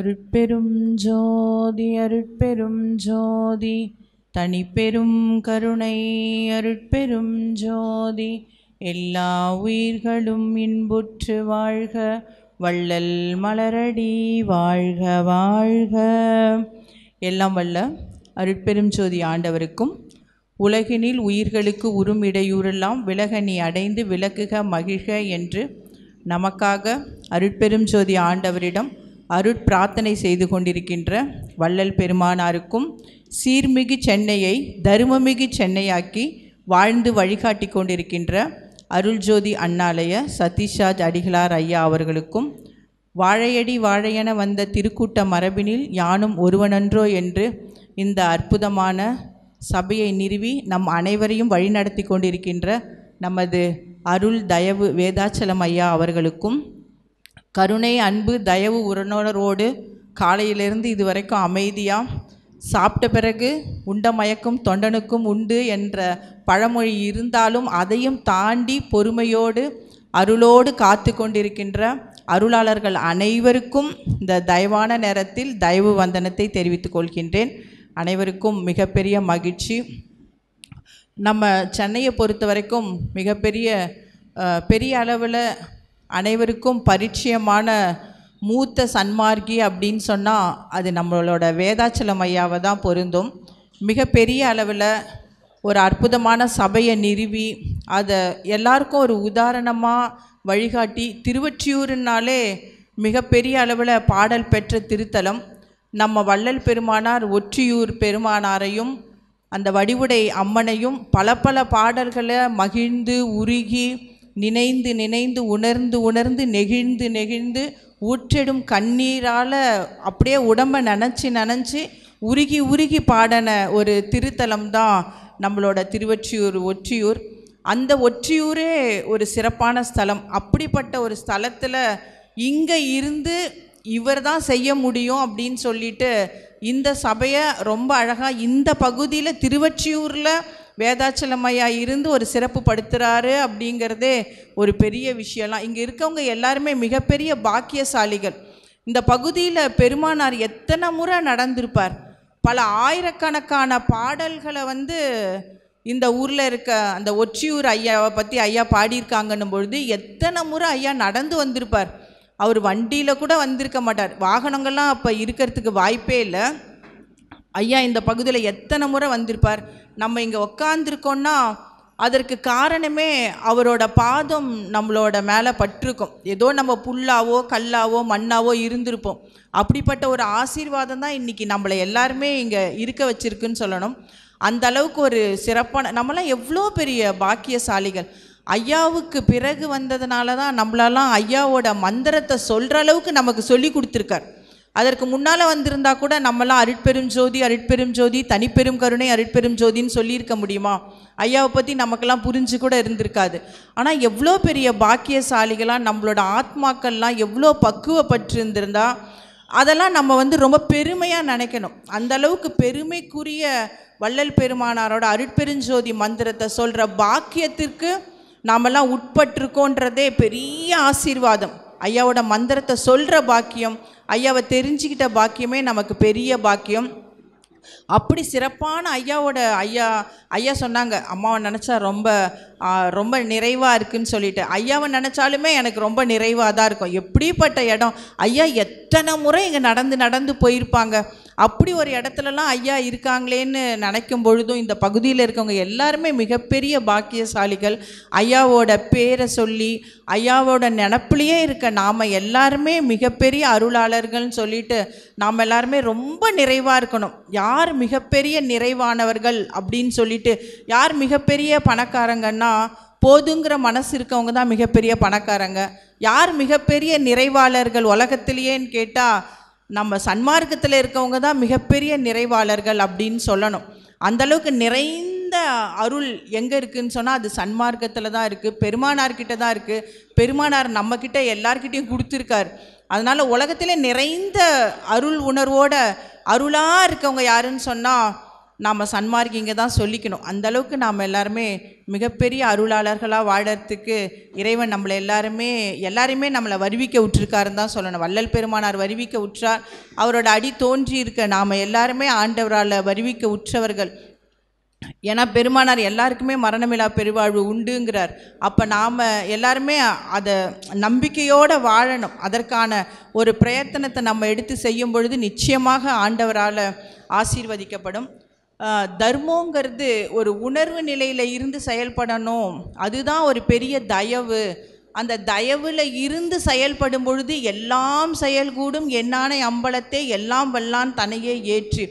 அருட்பெரும் ஜோதி அருட்பெரும் ஜோதி தனி பெரும் கருணை அருட்பெரும் ஜோதி எல்லா உயிர்களும் இன்புற்று வாழ்க வள்ளல் மலரடி வாழ்க வாழ்க எல்லாம் வல்ல அருட்பெரும் ஜோதி ஆண்டவருக்கும் உலகினில் உயிர்களுக்கு உரும் இடையூறெல்லாம் விலக நீ அடைந்து விலகுக மகிழ்க என்று நமக்காக அருட்பெரும் ஜோதி ஆண்டவரிடம் அருட்பிரார்த்தனை செய்து கொண்டிருக்கின்ற வள்ளல் பெருமானாருக்கும் சீர்மிகு சென்னையை தருமமிகு சென்னையாக்கி வாழ்ந்து வழிகாட்டி கொண்டிருக்கின்ற அருள்ஜோதி அண்ணாலய சதீஷாஜ் அடிகளார் ஐயா அவர்களுக்கும் வாழையடி வாழையென வந்த திருக்கூட்ட மரபினில் யானும் ஒருவனன்றோ என்று இந்த அற்புதமான சபையை நிறுவி நம் அனைவரையும் வழிநடத்தி கொண்டிருக்கின்ற நமது அருள் தயவு வேதாச்சலம் ஐயா அவர்களுக்கும் கருணை அன்பு தயவு உடனோடரோடு காலையிலிருந்து இதுவரைக்கும் அமைதியாக சாப்பிட்ட பிறகு உண்ட மயக்கும் தொண்டனுக்கும் உண்டு என்ற பழமொழி இருந்தாலும் அதையும் தாண்டி பொறுமையோடு அருளோடு காத்து கொண்டிருக்கின்ற அருளாளர்கள் அனைவருக்கும் இந்த தயவான நேரத்தில் தயவு வந்தனத்தை தெரிவித்துக் கொள்கின்றேன் அனைவருக்கும் மிகப்பெரிய மகிழ்ச்சி நம்ம சென்னையை பொறுத்த வரைக்கும் மிகப்பெரிய பெரிய அளவில் அனைவருக்கும் பரிச்சயமான மூத்த சன்மார்க்கி அப்படின்னு சொன்னால் அது நம்மளோட வேதாச்சலம் ஐயாவை தான் பொருந்தும் மிகப்பெரிய அளவில் ஒரு அற்புதமான சபையை நிறுவி அதை எல்லாருக்கும் ஒரு உதாரணமாக வழிகாட்டி திருவற்றியூர்னாலே மிகப்பெரிய அளவில் பாடல் பெற்ற திருத்தலம் நம்ம வள்ளல் பெருமானார் ஒற்றியூர் பெருமானாரையும் அந்த வடிவுடை அம்மனையும் பல பல பாடல்களை மகிழ்ந்து உருகி நினைந்து நினைந்து உணர்ந்து உணர்ந்து நெகிழ்ந்து நெகிழ்ந்து ஊற்றிடும் கண்ணீரால் அப்படியே உடம்பை நினச்சி நினச்சி உருகி உருகி பாடின ஒரு திருத்தலம் தான் நம்மளோட திருவொற்றியூர் ஒற்றியூர் அந்த ஒற்றியூரே ஒரு சிறப்பான ஸ்தலம் அப்படிப்பட்ட ஒரு ஸ்தலத்தில் இங்கே இருந்து இவர் தான் செய்ய முடியும் அப்படின்னு சொல்லிட்டு இந்த சபையை ரொம்ப அழகாக இந்த பகுதியில் திருவொற்றியூரில் வேதாச்சலமையாக இருந்து ஒரு சிறப்பு படுத்துகிறாரு அப்படிங்கிறதே ஒரு பெரிய விஷயம்லாம் இங்கே இருக்கவங்க எல்லாருமே மிகப்பெரிய பாக்கியசாலிகள் இந்த பகுதியில் பெருமானார் எத்தனை முறை நடந்திருப்பார் பல ஆயிரக்கணக்கான பாடல்களை வந்து இந்த ஊரில் இருக்க அந்த ஒற்றியூர் ஐயாவை பற்றி ஐயா பாடியிருக்காங்கன்னும் பொழுது எத்தனை முறை ஐயா நடந்து வந்திருப்பார் அவர் வண்டியில் கூட வந்திருக்க மாட்டார் வாகனங்கள்லாம் அப்போ இருக்கிறதுக்கு வாய்ப்பே இல்லை ஐயா இந்த பகுதியில் எத்தனை முறை வந்திருப்பார் நம்ம இங்கே உக்காந்துருக்கோன்னா அதற்கு காரணமே அவரோட பாதம் நம்மளோட மேலே பட்டிருக்கும் ஏதோ நம்ம புல்லாவோ கல்லாவோ மண்ணாவோ இருந்திருப்போம் அப்படிப்பட்ட ஒரு ஆசீர்வாதம் தான் இன்றைக்கி நம்மளை எல்லாருமே இங்கே இருக்க வச்சுருக்குன்னு சொல்லணும் அந்த அளவுக்கு ஒரு சிறப்பான நம்மளாம் எவ்வளோ பெரிய பாக்கியசாலிகள் ஐயாவுக்கு பிறகு வந்ததுனால தான் நம்மளெல்லாம் ஐயாவோட மந்திரத்தை சொல்கிற அளவுக்கு நமக்கு சொல்லி கொடுத்துருக்கார் அதற்கு முன்னால் வந்திருந்தா கூட நம்மளாம் அருட்பெரும் ஜோதி அருட்பெரும் ஜோதி தனிப்பெரும் கருணை அருட்பெரும் ஜோதின்னு சொல்லியிருக்க முடியுமா ஐயாவை பற்றி நமக்கெல்லாம் புரிஞ்சு கூட இருந்திருக்காது ஆனால் எவ்வளோ பெரிய பாக்கியசாலிகளாக நம்மளோட ஆத்மாக்கள்லாம் எவ்வளோ பக்குவப்பட்டிருந்திருந்தா அதெல்லாம் நம்ம வந்து ரொம்ப பெருமையாக நினைக்கணும் அந்த அளவுக்கு பெருமைக்குரிய வள்ளல் பெருமானாரோட அருட்பெருஞ்சோதி மந்திரத்தை சொல்கிற பாக்கியத்திற்கு நாமெல்லாம் உட்பட்டிருக்கோன்றதே பெரிய ஆசீர்வாதம் ஐயாவோட மந்திரத்தை சொல்கிற பாக்கியம் ஐயாவை தெரிஞ்சுக்கிட்ட பாக்கியமே நமக்கு பெரிய பாக்கியம் அப்படி சிறப்பான ஐயாவோட ஐயா ஐயா சொன்னாங்க அம்மாவை நினச்சா ரொம்ப ரொம்ப நிறைவாக இருக்குன்னு சொல்லிட்டு ஐயாவை நினச்சாலுமே எனக்கு ரொம்ப நிறைவாக தான் இருக்கும் எப்படிப்பட்ட இடம் ஐயா எத்தனை முறை இங்கே நடந்து நடந்து போயிருப்பாங்க அப்படி ஒரு இடத்துலலாம் ஐயா இருக்காங்களேன்னு நினைக்கும் பொழுதும் இந்த பகுதியில் இருக்கவங்க எல்லாருமே மிகப்பெரிய பாக்கியசாலிகள் ஐயாவோட பேரை சொல்லி ஐயாவோட நினப்புலையே இருக்க நாம் எல்லாருமே மிகப்பெரிய அருளாளர்கள்னு சொல்லிட்டு நாம் எல்லாருமே ரொம்ப நிறைவாக இருக்கணும் யார் மிகப்பெரிய நிறைவானவர்கள் அப்படின்னு சொல்லிட்டு யார் மிகப்பெரிய பணக்காரங்கன்னா போதுங்கிற மனசு இருக்கவங்க தான் மிகப்பெரிய பணக்காரங்க யார் மிகப்பெரிய நிறைவாளர்கள் உலகத்திலேயேன்னு கேட்டால் நம்ம சன்மார்க்கத்தில் இருக்கவங்க தான் மிகப்பெரிய நிறைவாளர்கள் அப்படின்னு சொல்லணும் அந்தளவுக்கு நிறைந்த அருள் எங்கே இருக்குதுன்னு சொன்னால் அது சன்மார்க்கத்தில் தான் இருக்குது பெருமானார்கிட்ட தான் இருக்குது பெருமானார் நம்மக்கிட்ட எல்லார்கிட்டையும் கொடுத்துருக்கார் அதனால் உலகத்திலே நிறைந்த அருள் உணர்வோட அருளாக இருக்கவங்க யாருன்னு சொன்னால் நாம் சன்மார்க்கிங்க தான் சொல்லிக்கணும் அந்தளவுக்கு நாம் எல்லாருமே மிகப்பெரிய அருளாளர்களாக வாழறதுக்கு இறைவன் நம்மளை எல்லாருமே எல்லாருமே நம்மளை வருவிக்க விட்டுருக்காருன்னு தான் சொல்லணும் வள்ளல் பெருமானார் வருவிக்க உற்றார் அவரோட அடி தோன்றி இருக்க நாம் எல்லாருமே ஆண்டவரால் வருவிக்க உற்றவர்கள் ஏன்னா பெருமானார் எல்லாருக்குமே மரணமிலா பெருவாழ்வு உண்டுங்கிறார் அப்போ நாம் எல்லாருமே அதை நம்பிக்கையோடு வாழணும் அதற்கான ஒரு பிரயத்தனத்தை நம்ம எடுத்து செய்யும் பொழுது நிச்சயமாக ஆண்டவரால் ஆசீர்வதிக்கப்படும் தர்மங்கிறது ஒரு உணர்வு நிலையில் இருந்து செயல்படணும் அதுதான் ஒரு பெரிய தயவு அந்த தயவில் இருந்து செயல்படும் பொழுது எல்லாம் செயல்கூடும் என்னான அம்பலத்தை எல்லாம் வல்லான் தனையே ஏற்று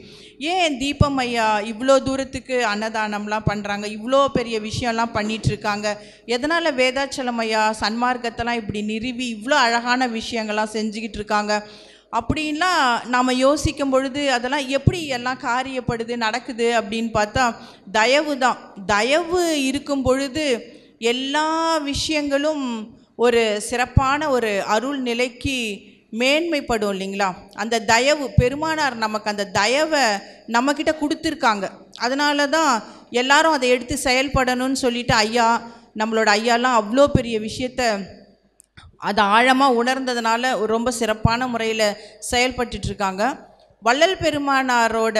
ஏன் தீபம் ஐயா இவ்வளோ தூரத்துக்கு அன்னதானம்லாம் பண்ணுறாங்க இவ்வளோ பெரிய விஷயம்லாம் பண்ணிகிட்ருக்காங்க எதனால் வேதாச்சலம் ஐயா சன்மார்க்கத்தெல்லாம் இப்படி நிறுவி இவ்வளோ அழகான விஷயங்கள்லாம் செஞ்சுக்கிட்டு இருக்காங்க அப்படின்லாம் நாம் யோசிக்கும் பொழுது அதெல்லாம் எப்படி எல்லாம் காரியப்படுது நடக்குது அப்படின்னு பார்த்தா தயவு தான் தயவு இருக்கும் பொழுது எல்லா விஷயங்களும் ஒரு சிறப்பான ஒரு அருள் நிலைக்கு மேன்மைப்படும் இல்லைங்களா அந்த தயவு பெருமானார் நமக்கு அந்த தயவை நம்மக்கிட்ட கொடுத்துருக்காங்க அதனால தான் எல்லாரும் அதை எடுத்து செயல்படணும்னு சொல்லிவிட்டு ஐயா நம்மளோட ஐயாலாம் அவ்வளோ பெரிய விஷயத்தை அது ஆழமாக உணர்ந்ததுனால ரொம்ப சிறப்பான முறையில் செயல்பட்டுருக்காங்க வள்ளல் பெருமானாரோட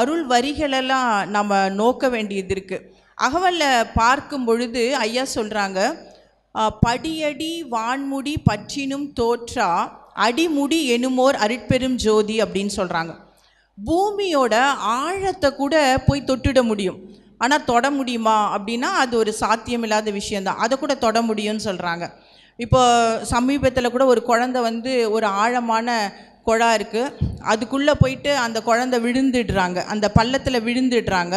அருள் வரிகளெல்லாம் நம்ம நோக்க வேண்டியது இருக்குது அகவலில் பார்க்கும் பொழுது ஐயா சொல்கிறாங்க படியடி வான்முடி பற்றினும் தோற்றா அடிமுடி எனுமோர் அருட்பெரும் ஜோதி அப்படின்னு சொல்கிறாங்க பூமியோட ஆழத்தை கூட போய் தொட்டுட முடியும் ஆனால் தொட முடியுமா அப்படின்னா அது ஒரு சாத்தியமில்லாத விஷயந்தான் அதை கூட தொட முடியும்னு சொல்கிறாங்க இப்போ சமீபத்தில் கூட ஒரு குழந்தை வந்து ஒரு ஆழமான குழா இருக்குது அதுக்குள்ளே போயிட்டு அந்த குழந்தை விழுந்துடுறாங்க அந்த பள்ளத்தில் விழுந்துடுறாங்க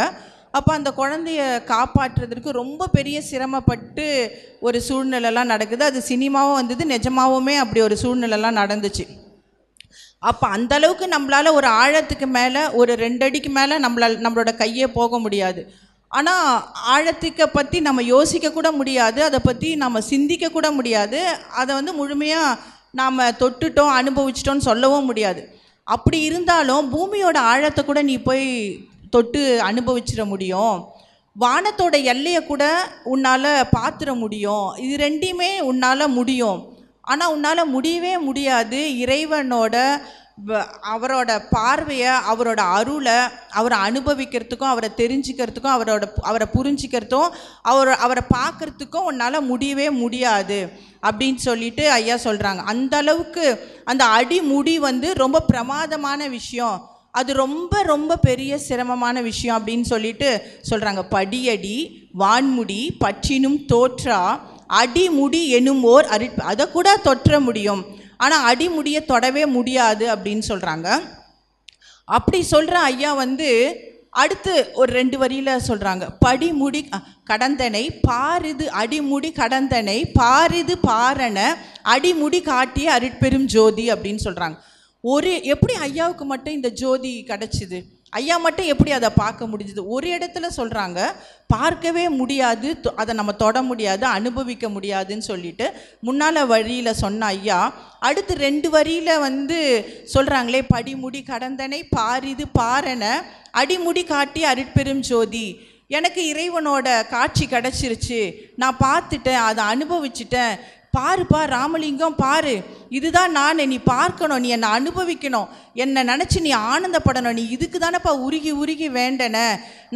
அப்போ அந்த குழந்தைய காப்பாற்றுறதுக்கு ரொம்ப பெரிய சிரமப்பட்டு ஒரு சூழ்நிலைலாம் நடக்குது அது சினிமாவும் வந்தது நிஜமாகவுமே அப்படி ஒரு சூழ்நிலைலாம் நடந்துச்சு அப்போ அந்தளவுக்கு நம்மளால் ஒரு ஆழத்துக்கு மேலே ஒரு ரெண்டடிக்கு மேலே நம்மளால் நம்மளோட கையே போக முடியாது ஆனால் ஆழத்துக்க பற்றி நம்ம யோசிக்க கூட முடியாது அதை பற்றி நம்ம சிந்திக்க கூட முடியாது அதை வந்து முழுமையாக நாம் தொட்டுட்டோம் அனுபவிச்சிட்டோம்னு சொல்லவும் முடியாது அப்படி இருந்தாலும் பூமியோட ஆழத்தை கூட நீ போய் தொட்டு அனுபவிச்சிட முடியும் வானத்தோட எல்லையை கூட உன்னால் பார்த்துட முடியும் இது ரெண்டையுமே உன்னால் முடியும் ஆனால் உன்னால் முடியவே முடியாது இறைவனோட அவரோட பார்வையை அவரோட அருளை அவரை அனுபவிக்கிறதுக்கும் அவரை தெரிஞ்சுக்கிறதுக்கும் அவரோட அவரை புரிஞ்சிக்கிறதும் அவர் அவரை பார்க்குறதுக்கும் உன்னால் முடியவே முடியாது அப்படின்னு சொல்லிட்டு ஐயா சொல்கிறாங்க அந்த அளவுக்கு அந்த அடிமுடி வந்து ரொம்ப பிரமாதமான விஷயம் அது ரொம்ப ரொம்ப பெரிய சிரமமான விஷயம் அப்படின்னு சொல்லிட்டு சொல்கிறாங்க படியடி வான்முடி பற்றினும் தோற்றா அடிமுடி எனும் ஓர் அரி அதை கூட தொற்ற முடியும் ஆனால் அடிமுடியை தொடவே முடியாது அப்படின்னு சொல்கிறாங்க அப்படி சொல்கிற ஐயா வந்து அடுத்து ஒரு ரெண்டு வரியில் சொல்கிறாங்க படிமுடி கடந்தனை பாரிது அடிமுடி கடந்தனை பாரிது பாரண அடிமுடி காட்டிய அருட்பெரும் ஜோதி அப்படின்னு சொல்கிறாங்க ஒரு எப்படி ஐயாவுக்கு மட்டும் இந்த ஜோதி கிடச்சிது ஐயா மட்டும் எப்படி அதை பார்க்க முடிஞ்சுது ஒரு இடத்துல சொல்கிறாங்க பார்க்கவே முடியாது அதை நம்ம தொட முடியாது அனுபவிக்க முடியாதுன்னு சொல்லிட்டு முன்னால் வழியில் சொன்ன ஐயா அடுத்து ரெண்டு வரியில் வந்து சொல்கிறாங்களே படிமுடி கடந்தனை பாரிது பாரனை அடிமுடி காட்டி அருட்பெரும் ஜோதி எனக்கு இறைவனோட காட்சி கிடச்சிருச்சு நான் பார்த்துட்டேன் அதை அனுபவிச்சிட்டேன் பாருப்பா ராமலிங்கம் பாரு இதுதான் நான் நீ பார்க்கணும் நீ என்னை அனுபவிக்கணும் என்னை நினச்சி நீ ஆனந்தப்படணும் நீ இதுக்கு தானேப்பா உருகி உருகி வேண்டன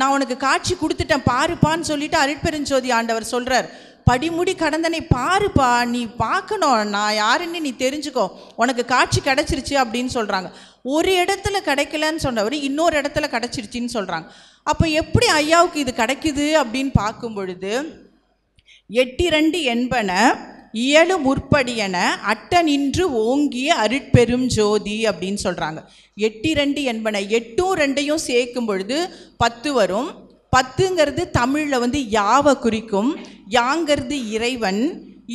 நான் உனக்கு காட்சி கொடுத்துட்டேன் பாருப்பான்னு சொல்லிட்டு அருட்பெருஞ்சோதி ஆண்டவர் சொல்கிறார் படிமுடி கடந்தனை பாருப்பா நீ பார்க்கணும் நான் யாருன்னு நீ தெரிஞ்சுக்கோ உனக்கு காட்சி கிடச்சிருச்சு அப்படின்னு சொல்கிறாங்க ஒரு இடத்துல கிடைக்கலன்னு சொன்னவர் இன்னொரு இடத்துல கிடச்சிருச்சின்னு சொல்கிறாங்க அப்போ எப்படி ஐயாவுக்கு இது கிடைக்குது அப்படின்னு பார்க்கும் பொழுது எட்டிரண்டு என்பன இயலு முற்படியன அட்ட நின்று ஓங்கிய அருட்பெரும் ஜோதி அப்படின்னு சொல்கிறாங்க எட்டு ரெண்டு என்பன எட்டும் ரெண்டையும் சேர்க்கும் பொழுது பத்து வரும் பத்துங்கிறது தமிழில் வந்து யாவை குறிக்கும் யாங்கிறது இறைவன்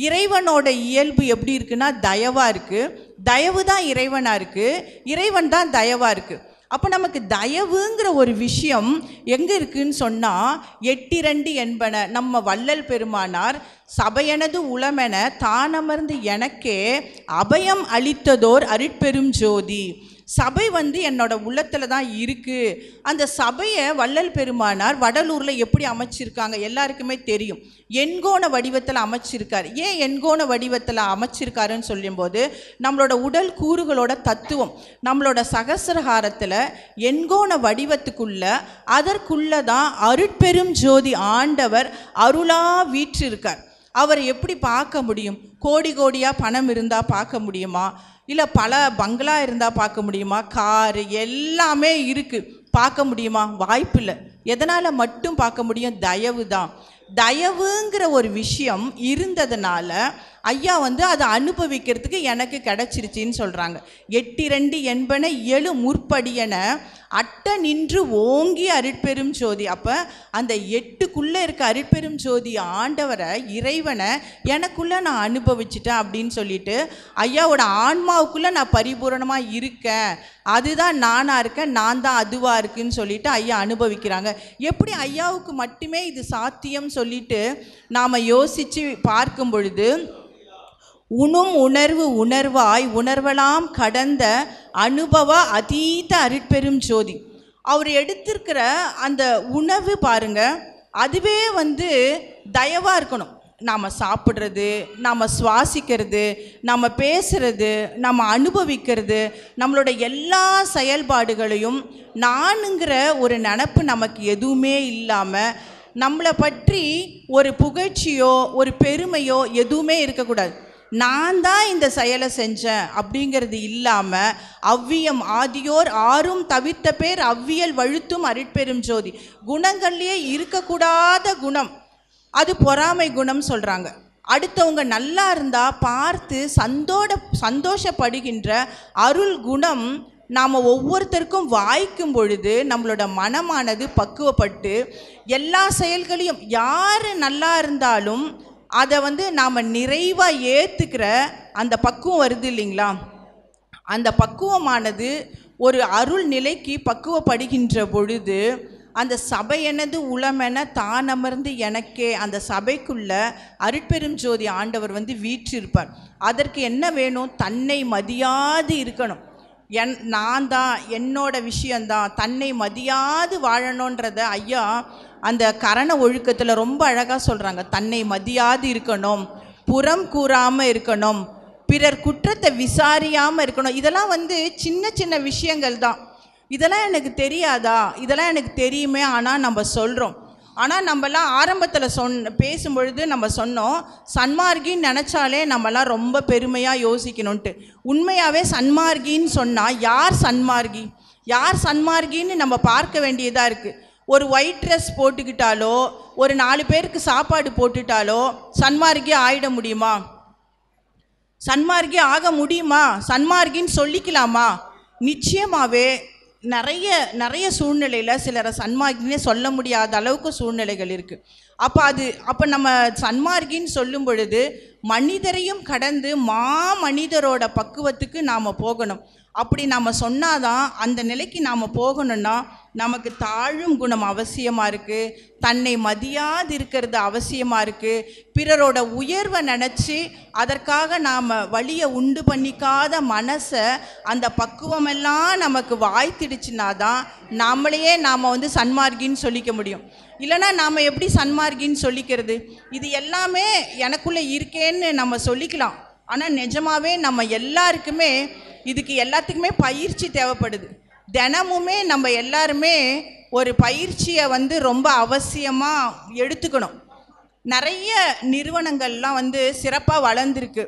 இறைவனோட இயல்பு எப்படி இருக்குன்னா தயவாக இருக்குது தயவு தான் இறைவனாக இருக்குது இறைவன் தான் தயவாக இருக்குது அப்போ நமக்கு தயவுங்கிற ஒரு விஷயம் எங்கே இருக்குன்னு சொன்னால் எட்டிரண்டு என்பன நம்ம வள்ளல் பெருமானார் சபையனது உளமென தானமர்ந்து எனக்கே அபயம் அளித்ததோர் அருட்பெரும் ஜோதி சபை வந்து என்னோட உள்ளத்தில் தான் இருக்குது அந்த சபையை வள்ளல் பெருமானார் வடலூரில் எப்படி அமைச்சிருக்காங்க எல்லாருக்குமே தெரியும் எண்கோண வடிவத்தில் அமைச்சிருக்கார் ஏன் எண்கோண வடிவத்தில் அமைச்சிருக்காருன்னு சொல்லும்போது நம்மளோட உடல் கூறுகளோட தத்துவம் நம்மளோட சகசிரகாரத்தில் எண்கோண வடிவத்துக்குள்ள அதற்குள்ளே தான் அருட்பெரும் ஜோதி ஆண்டவர் அருளா வீற்றிருக்கார் அவரை எப்படி பார்க்க முடியும் கோடி கோடியாக பணம் இருந்தால் பார்க்க முடியுமா இல்லை பல பங்களா இருந்தால் பார்க்க முடியுமா காரு எல்லாமே இருக்குது பார்க்க முடியுமா வாய்ப்பு இல்லை எதனால் மட்டும் பார்க்க முடியும் தயவு தான் தயவுங்கிற ஒரு விஷயம் இருந்ததுனால ஐயா வந்து அதை அனுபவிக்கிறதுக்கு எனக்கு கிடச்சிருச்சின்னு சொல்கிறாங்க ரெண்டு என்பன ஏழு முற்படியன அட்ட நின்று ஓங்கி அருட்பெரும் ஜோதி அப்போ அந்த எட்டுக்குள்ளே இருக்க அருட்பெரும் ஜோதி ஆண்டவரை இறைவனை எனக்குள்ளே நான் அனுபவிச்சிட்டேன் அப்படின்னு சொல்லிட்டு ஐயாவோட ஆன்மாவுக்குள்ளே நான் பரிபூரணமாக இருக்கேன் அதுதான் நானாக இருக்கேன் நான் தான் அதுவாக இருக்குன்னு சொல்லிட்டு ஐயா அனுபவிக்கிறாங்க எப்படி ஐயாவுக்கு மட்டுமே இது சாத்தியம் சொல்லிட்டு நாம் யோசித்து பார்க்கும் பொழுது உணும் உணர்வு உணர்வாய் உணர்வலாம் கடந்த அனுபவ அதீத அருட்பெரும் ஜோதி அவர் எடுத்திருக்கிற அந்த உணவு பாருங்க அதுவே வந்து தயவாக இருக்கணும் நாம் சாப்பிட்றது நாம் சுவாசிக்கிறது நம்ம பேசுறது நம்ம அனுபவிக்கிறது நம்மளோட எல்லா செயல்பாடுகளையும் நானுங்கிற ஒரு நினப்பு நமக்கு எதுவுமே இல்லாமல் நம்மளை பற்றி ஒரு புகழ்ச்சியோ ஒரு பெருமையோ எதுவுமே இருக்கக்கூடாது நான் தான் இந்த செயலை செஞ்சேன் அப்படிங்கிறது இல்லாமல் அவ்வியம் ஆதியோர் ஆறும் தவிர்த்த பேர் அவ்வியல் வழுத்தும் அருட்பெரும் ஜோதி குணங்கள்லேயே இருக்கக்கூடாத குணம் அது பொறாமை குணம் சொல்கிறாங்க அடுத்தவங்க நல்லா இருந்தால் பார்த்து சந்தோட சந்தோஷப்படுகின்ற அருள் குணம் நாம் ஒவ்வொருத்தருக்கும் வாய்க்கும் பொழுது நம்மளோட மனமானது பக்குவப்பட்டு எல்லா செயல்களையும் யார் நல்லா இருந்தாலும் அதை வந்து நாம் நிறைவாக ஏற்றுக்கிற அந்த பக்குவம் வருது இல்லைங்களா அந்த பக்குவமானது ஒரு அருள் நிலைக்கு பக்குவப்படுகின்ற பொழுது அந்த சபை எனது உளமென தான் அமர்ந்து எனக்கே அந்த சபைக்குள்ள அருட்பெரும் ஜோதி ஆண்டவர் வந்து வீற்றிருப்பார் அதற்கு என்ன வேணும் தன்னை மதியாது இருக்கணும் என் நான் தான் என்னோட விஷயந்தான் தன்னை மதியாது வாழணுன்றத ஐயா அந்த கரண ஒழுக்கத்தில் ரொம்ப அழகாக சொல்கிறாங்க தன்னை மதியாது இருக்கணும் புறம் கூறாமல் இருக்கணும் பிறர் குற்றத்தை விசாரியாமல் இருக்கணும் இதெல்லாம் வந்து சின்ன சின்ன விஷயங்கள் தான் இதெல்லாம் எனக்கு தெரியாதா இதெல்லாம் எனக்கு தெரியுமே ஆனால் நம்ம சொல்கிறோம் ஆனால் நம்மலாம் ஆரம்பத்தில் சொன் பேசும்பொழுது நம்ம சொன்னோம் சன்மார்கின்னு நினச்சாலே நம்மலாம் ரொம்ப பெருமையாக யோசிக்கணுன்ட்டு உண்மையாகவே சன்மார்கின்னு சொன்னால் யார் சன்மார்கி யார் சன்மார்கின்னு நம்ம பார்க்க வேண்டியதாக இருக்குது ஒரு ஒயிட் ட்ரெஸ் போட்டுக்கிட்டாலோ ஒரு நாலு பேருக்கு சாப்பாடு போட்டுட்டாலோ சன்மார்க்கே ஆயிட முடியுமா சன்மார்க்கே ஆக முடியுமா சன்மார்க்கின்னு சொல்லிக்கலாமா நிச்சயமாகவே நிறைய நிறைய சூழ்நிலையில் சிலரை சன்மார்க்கினே சொல்ல முடியாத அளவுக்கு சூழ்நிலைகள் இருக்குது அப்போ அது அப்போ நம்ம சன்மார்க்கின்னு சொல்லும் பொழுது மனிதரையும் கடந்து மா மனிதரோட பக்குவத்துக்கு நாம் போகணும் அப்படி நாம் சொன்னாதான் அந்த நிலைக்கு நாம் போகணும்னா நமக்கு தாழும் குணம் அவசியமாக இருக்குது தன்னை மதியாது இருக்கிறது அவசியமாக இருக்குது பிறரோட உயர்வை நினச்சி அதற்காக நாம் வழியை உண்டு பண்ணிக்காத மனசை அந்த பக்குவமெல்லாம் நமக்கு வாய்த்திடுச்சுனா தான் நம்மளையே நாம் வந்து சன்மார்க்கின்னு சொல்லிக்க முடியும் இல்லைனா நாம் எப்படி சன்மார்க்கின்னு சொல்லிக்கிறது இது எல்லாமே எனக்குள்ளே இருக்கேன்னு நம்ம சொல்லிக்கலாம் ஆனால் நிஜமாகவே நம்ம எல்லாருக்குமே இதுக்கு எல்லாத்துக்குமே பயிற்சி தேவைப்படுது தினமுமே நம்ம எல்லாருமே ஒரு பயிற்சியை வந்து ரொம்ப அவசியமாக எடுத்துக்கணும் நிறைய நிறுவனங்கள்லாம் வந்து சிறப்பாக வளர்ந்துருக்கு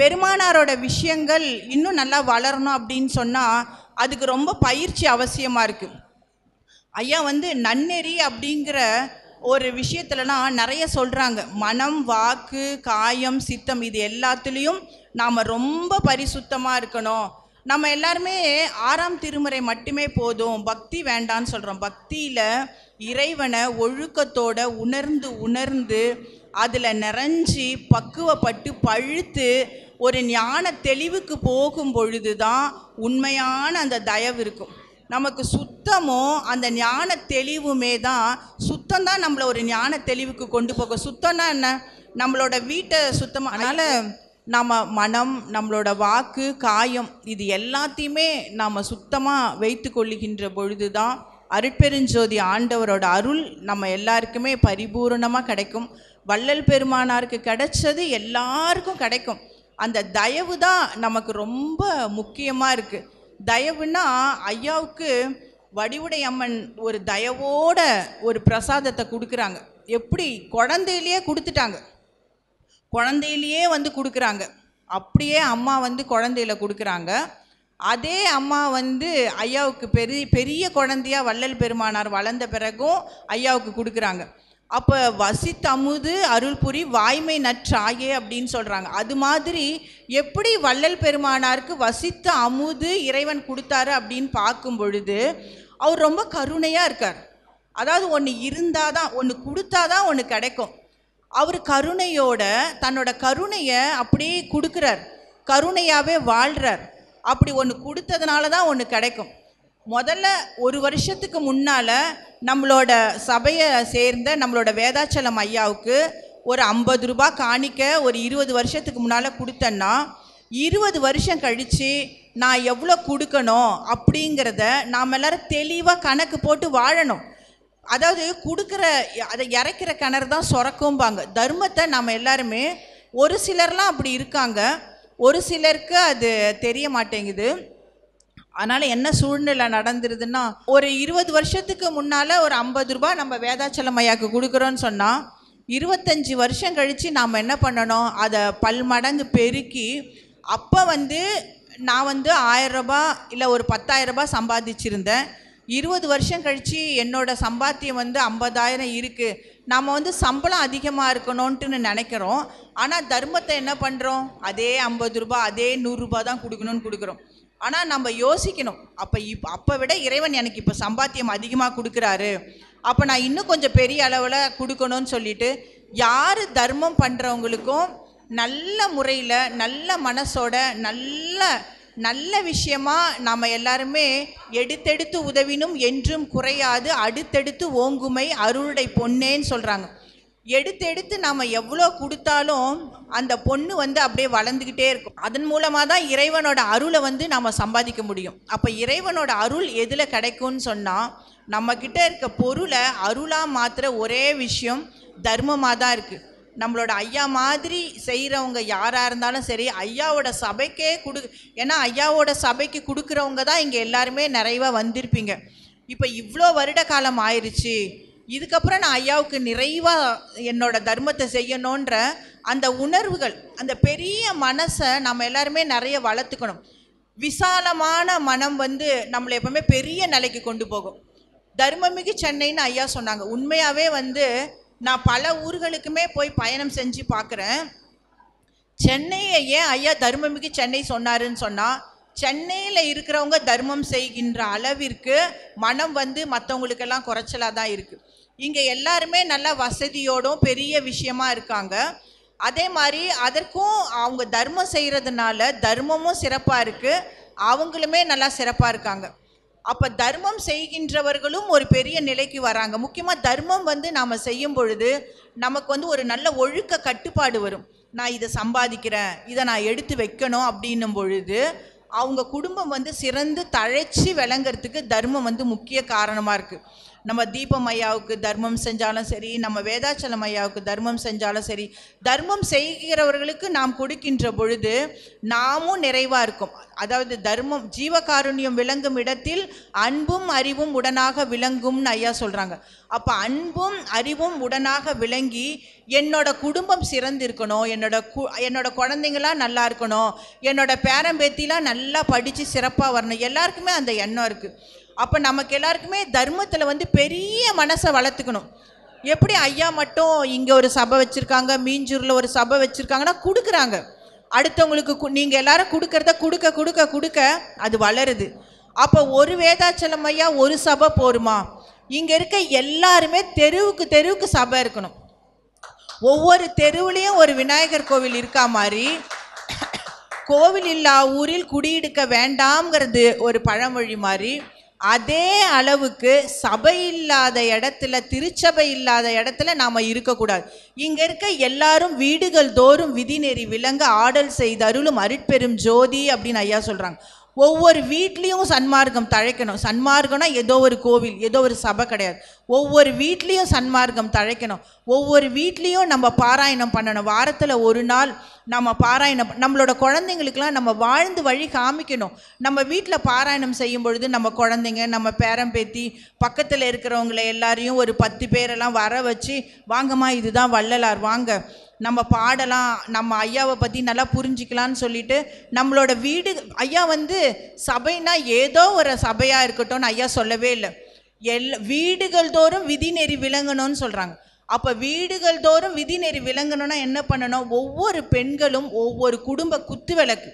பெருமானாரோட விஷயங்கள் இன்னும் நல்லா வளரணும் அப்படின்னு சொன்னால் அதுக்கு ரொம்ப பயிற்சி அவசியமாக இருக்குது ஐயா வந்து நன்னெறி அப்படிங்கிற ஒரு விஷயத்துலலாம் நிறைய சொல்கிறாங்க மனம் வாக்கு காயம் சித்தம் இது எல்லாத்துலேயும் நாம் ரொம்ப பரிசுத்தமாக இருக்கணும் நம்ம எல்லாருமே ஆறாம் திருமுறை மட்டுமே போதும் பக்தி வேண்டான்னு சொல்கிறோம் பக்தியில் இறைவனை ஒழுக்கத்தோட உணர்ந்து உணர்ந்து அதில் நிறைஞ்சி பக்குவப்பட்டு பழுத்து ஒரு ஞான தெளிவுக்கு போகும் பொழுது தான் உண்மையான அந்த தயவு இருக்கும் நமக்கு சுத்தமும் அந்த ஞான தெளிவுமே தான் சுத்தம் தான் நம்மளை ஒரு ஞான தெளிவுக்கு கொண்டு போக சுத்தம்னா என்ன நம்மளோட வீட்டை சுத்தமாக அதனால் நம்ம மனம் நம்மளோட வாக்கு காயம் இது எல்லாத்தையுமே நாம் சுத்தமாக வைத்து கொள்ளுகின்ற பொழுது தான் அருட்பெருஞ்சோதி ஆண்டவரோட அருள் நம்ம எல்லாருக்குமே பரிபூர்ணமாக கிடைக்கும் வள்ளல் பெருமானாருக்கு கிடைச்சது எல்லாருக்கும் கிடைக்கும் அந்த தயவு தான் நமக்கு ரொம்ப முக்கியமாக இருக்குது தயவுன்னா ஐயாவுக்கு வடிவுடை அம்மன் ஒரு தயவோட ஒரு பிரசாதத்தை கொடுக்குறாங்க எப்படி குழந்தையிலேயே கொடுத்துட்டாங்க குழந்தையிலேயே வந்து கொடுக்குறாங்க அப்படியே அம்மா வந்து குழந்தையில கொடுக்குறாங்க அதே அம்மா வந்து ஐயாவுக்கு பெரிய பெரிய குழந்தையாக வள்ளல் பெருமானார் வளர்ந்த பிறகும் ஐயாவுக்கு கொடுக்குறாங்க அப்போ தமுது அருள் புரி வாய்மை நற்றாயே அப்படின்னு சொல்கிறாங்க அது மாதிரி எப்படி வள்ளல் பெருமானாருக்கு வசித்த அமுது இறைவன் கொடுத்தாரு அப்படின்னு பார்க்கும் பொழுது அவர் ரொம்ப கருணையாக இருக்கார் அதாவது ஒன்று இருந்தால் தான் ஒன்று கொடுத்தா தான் ஒன்று கிடைக்கும் அவர் கருணையோட தன்னோட கருணையை அப்படியே கொடுக்குறார் கருணையாகவே வாழ்கிறார் அப்படி ஒன்று கொடுத்ததுனால தான் ஒன்று கிடைக்கும் முதல்ல ஒரு வருஷத்துக்கு முன்னால் நம்மளோட சபையை சேர்ந்த நம்மளோட வேதாச்சலம் ஐயாவுக்கு ஒரு ஐம்பது ரூபா காணிக்க ஒரு இருபது வருஷத்துக்கு முன்னால் கொடுத்தேன்னா இருபது வருஷம் கழித்து நான் எவ்வளோ கொடுக்கணும் அப்படிங்கிறத நாம் எல்லோரும் தெளிவாக கணக்கு போட்டு வாழணும் அதாவது கொடுக்குற அதை இறக்கிற கிணறு தான் சுரக்கும்பாங்க தர்மத்தை நாம் எல்லாருமே ஒரு சிலர்லாம் அப்படி இருக்காங்க ஒரு சிலருக்கு அது தெரிய மாட்டேங்குது அதனால் என்ன சூழ்நிலை நடந்துருதுன்னா ஒரு இருபது வருஷத்துக்கு முன்னால் ஒரு ஐம்பது ரூபா நம்ம வேதாச்சலம் ஐயாவுக்கு கொடுக்குறோன்னு சொன்னால் இருபத்தஞ்சி வருஷம் கழித்து நாம் என்ன பண்ணணும் அதை பல்மடங்கு பெருக்கி அப்போ வந்து நான் வந்து ஆயரரூபா இல்லை ஒரு பத்தாயிரரூபா சம்பாதிச்சிருந்தேன் இருபது வருஷம் கழித்து என்னோடய சம்பாத்தியம் வந்து ஐம்பதாயிரம் இருக்குது நாம் வந்து சம்பளம் அதிகமாக இருக்கணும்ன்ட்டு நினைக்கிறோம் ஆனால் தர்மத்தை என்ன பண்ணுறோம் அதே ஐம்பது ரூபா அதே நூறுரூபா தான் கொடுக்கணும்னு கொடுக்குறோம் ஆனால் நம்ம யோசிக்கணும் அப்போ இப் அப்போ விட இறைவன் எனக்கு இப்போ சம்பாத்தியம் அதிகமாக கொடுக்குறாரு அப்போ நான் இன்னும் கொஞ்சம் பெரிய அளவில் கொடுக்கணும்னு சொல்லிட்டு யார் தர்மம் பண்ணுறவங்களுக்கும் நல்ல முறையில் நல்ல மனசோட நல்ல நல்ல விஷயமா நாம் எல்லாருமே எடுத்தெடுத்து உதவினும் என்றும் குறையாது அடுத்தடுத்து ஓங்குமை அருளுடை பொன்னேன்னு சொல்கிறாங்க எடுத்து எடுத்து நாம் எவ்வளோ கொடுத்தாலும் அந்த பொண்ணு வந்து அப்படியே வளர்ந்துக்கிட்டே இருக்கும் அதன் மூலமாக தான் இறைவனோட அருளை வந்து நாம் சம்பாதிக்க முடியும் அப்போ இறைவனோட அருள் எதில் கிடைக்கும்னு சொன்னால் நம்மக்கிட்ட இருக்க பொருளை அருளாக மாத்திர ஒரே விஷயம் தர்மமாக தான் இருக்குது நம்மளோட ஐயா மாதிரி செய்கிறவங்க யாராக இருந்தாலும் சரி ஐயாவோட சபைக்கே கொடு ஏன்னா ஐயாவோட சபைக்கு கொடுக்குறவங்க தான் இங்கே எல்லாருமே நிறைவாக வந்திருப்பீங்க இப்போ இவ்வளோ வருட காலம் ஆயிடுச்சு இதுக்கப்புறம் நான் ஐயாவுக்கு நிறைவாக என்னோட தர்மத்தை செய்யணுன்ற அந்த உணர்வுகள் அந்த பெரிய மனசை நம்ம எல்லாருமே நிறைய வளர்த்துக்கணும் விசாலமான மனம் வந்து நம்மளை எப்பவுமே பெரிய நிலைக்கு கொண்டு போகும் தர்மமிகு சென்னைன்னு ஐயா சொன்னாங்க உண்மையாகவே வந்து நான் பல ஊர்களுக்குமே போய் பயணம் செஞ்சு பார்க்குறேன் சென்னையை ஏன் ஐயா தர்மமிகு சென்னை சொன்னாருன்னு சொன்னால் சென்னையில் இருக்கிறவங்க தர்மம் செய்கின்ற அளவிற்கு மனம் வந்து மற்றவங்களுக்கெல்லாம் குறைச்சலாக தான் இருக்குது இங்கே எல்லாருமே நல்ல வசதியோடும் பெரிய விஷயமா இருக்காங்க அதே மாதிரி அதற்கும் அவங்க தர்மம் செய்கிறதுனால தர்மமும் சிறப்பாக இருக்குது அவங்களுமே நல்லா சிறப்பாக இருக்காங்க அப்போ தர்மம் செய்கின்றவர்களும் ஒரு பெரிய நிலைக்கு வராங்க முக்கியமாக தர்மம் வந்து நாம் செய்யும் பொழுது நமக்கு வந்து ஒரு நல்ல ஒழுக்க கட்டுப்பாடு வரும் நான் இதை சம்பாதிக்கிறேன் இதை நான் எடுத்து வைக்கணும் அப்படின்னும் பொழுது அவங்க குடும்பம் வந்து சிறந்து தழைச்சி விளங்கிறதுக்கு தர்மம் வந்து முக்கிய காரணமாக இருக்குது நம்ம தீபம் ஐயாவுக்கு தர்மம் செஞ்சாலும் சரி நம்ம வேதாச்சலம் ஐயாவுக்கு தர்மம் செஞ்சாலும் சரி தர்மம் செய்கிறவர்களுக்கு நாம் கொடுக்கின்ற பொழுது நாமும் நிறைவாக இருக்கும் அதாவது தர்மம் ஜீவகாருண்யம் விளங்கும் இடத்தில் அன்பும் அறிவும் உடனாக விளங்கும்னு ஐயா சொல்கிறாங்க அப்போ அன்பும் அறிவும் உடனாக விளங்கி என்னோட குடும்பம் சிறந்திருக்கணும் என்னோட கு என்னோட குழந்தைங்களாம் நல்லா இருக்கணும் என்னோட பேரம்பேத்திலாம் நல்லா படித்து சிறப்பாக வரணும் எல்லாருக்குமே அந்த எண்ணம் இருக்குது அப்போ நமக்கு எல்லாருக்குமே தர்மத்தில் வந்து பெரிய மனசை வளர்த்துக்கணும் எப்படி ஐயா மட்டும் இங்கே ஒரு சபை வச்சுருக்காங்க மீஞ்சூரில் ஒரு சபை வச்சுருக்காங்கன்னா கொடுக்குறாங்க அடுத்தவங்களுக்கு நீங்கள் எல்லாரும் கொடுக்கறத கொடுக்க கொடுக்க கொடுக்க அது வளருது அப்போ ஒரு வேதாச்சலம் ஐயா ஒரு சபை போருமா இங்கே இருக்க எல்லாருமே தெருவுக்கு தெருவுக்கு சபை இருக்கணும் ஒவ்வொரு தெருவுலேயும் ஒரு விநாயகர் கோவில் இருக்கா மாதிரி கோவில் இல்லா ஊரில் குடியிருக்க வேண்டாம்ங்கிறது ஒரு பழமொழி மாதிரி அதே அளவுக்கு சபை இல்லாத இடத்துல திருச்சபை இல்லாத இடத்துல நாம் இருக்கக்கூடாது இங்கே இருக்க எல்லாரும் வீடுகள் தோறும் விதிநெறி நெறி விளங்க ஆடல் செய்தருளும் அருட்பெரும் ஜோதி அப்படின்னு ஐயா சொல்கிறாங்க ஒவ்வொரு வீட்லேயும் சன்மார்க்கம் தழைக்கணும் சன்மார்க்கம்னா ஏதோ ஒரு கோவில் ஏதோ ஒரு சபை கிடையாது ஒவ்வொரு வீட்லேயும் சன்மார்க்கம் தழைக்கணும் ஒவ்வொரு வீட்லேயும் நம்ம பாராயணம் பண்ணணும் வாரத்தில் ஒரு நாள் நம்ம பாராயணம் நம்மளோட குழந்தைங்களுக்கெல்லாம் நம்ம வாழ்ந்து வழி காமிக்கணும் நம்ம வீட்டில் பாராயணம் செய்யும் பொழுது நம்ம குழந்தைங்க நம்ம பேரம்பேத்தி பக்கத்தில் இருக்கிறவங்கள எல்லாரையும் ஒரு பத்து பேரெல்லாம் வர வச்சு வாங்கம்மா இதுதான் வள்ளலார் வாங்க நம்ம பாடலாம் நம்ம ஐயாவை பற்றி நல்லா புரிஞ்சிக்கலான்னு சொல்லிட்டு நம்மளோட வீடு ஐயா வந்து சபைனா ஏதோ ஒரு சபையாக இருக்கட்டும்னு ஐயா சொல்லவே இல்லை எல் வீடுகள் தோறும் விதி நெறி விளங்கணும்னு சொல்கிறாங்க அப்போ வீடுகள் தோறும் விதி நெறி விளங்கணும்னா என்ன பண்ணணும் ஒவ்வொரு பெண்களும் ஒவ்வொரு குடும்ப குத்து விளக்கு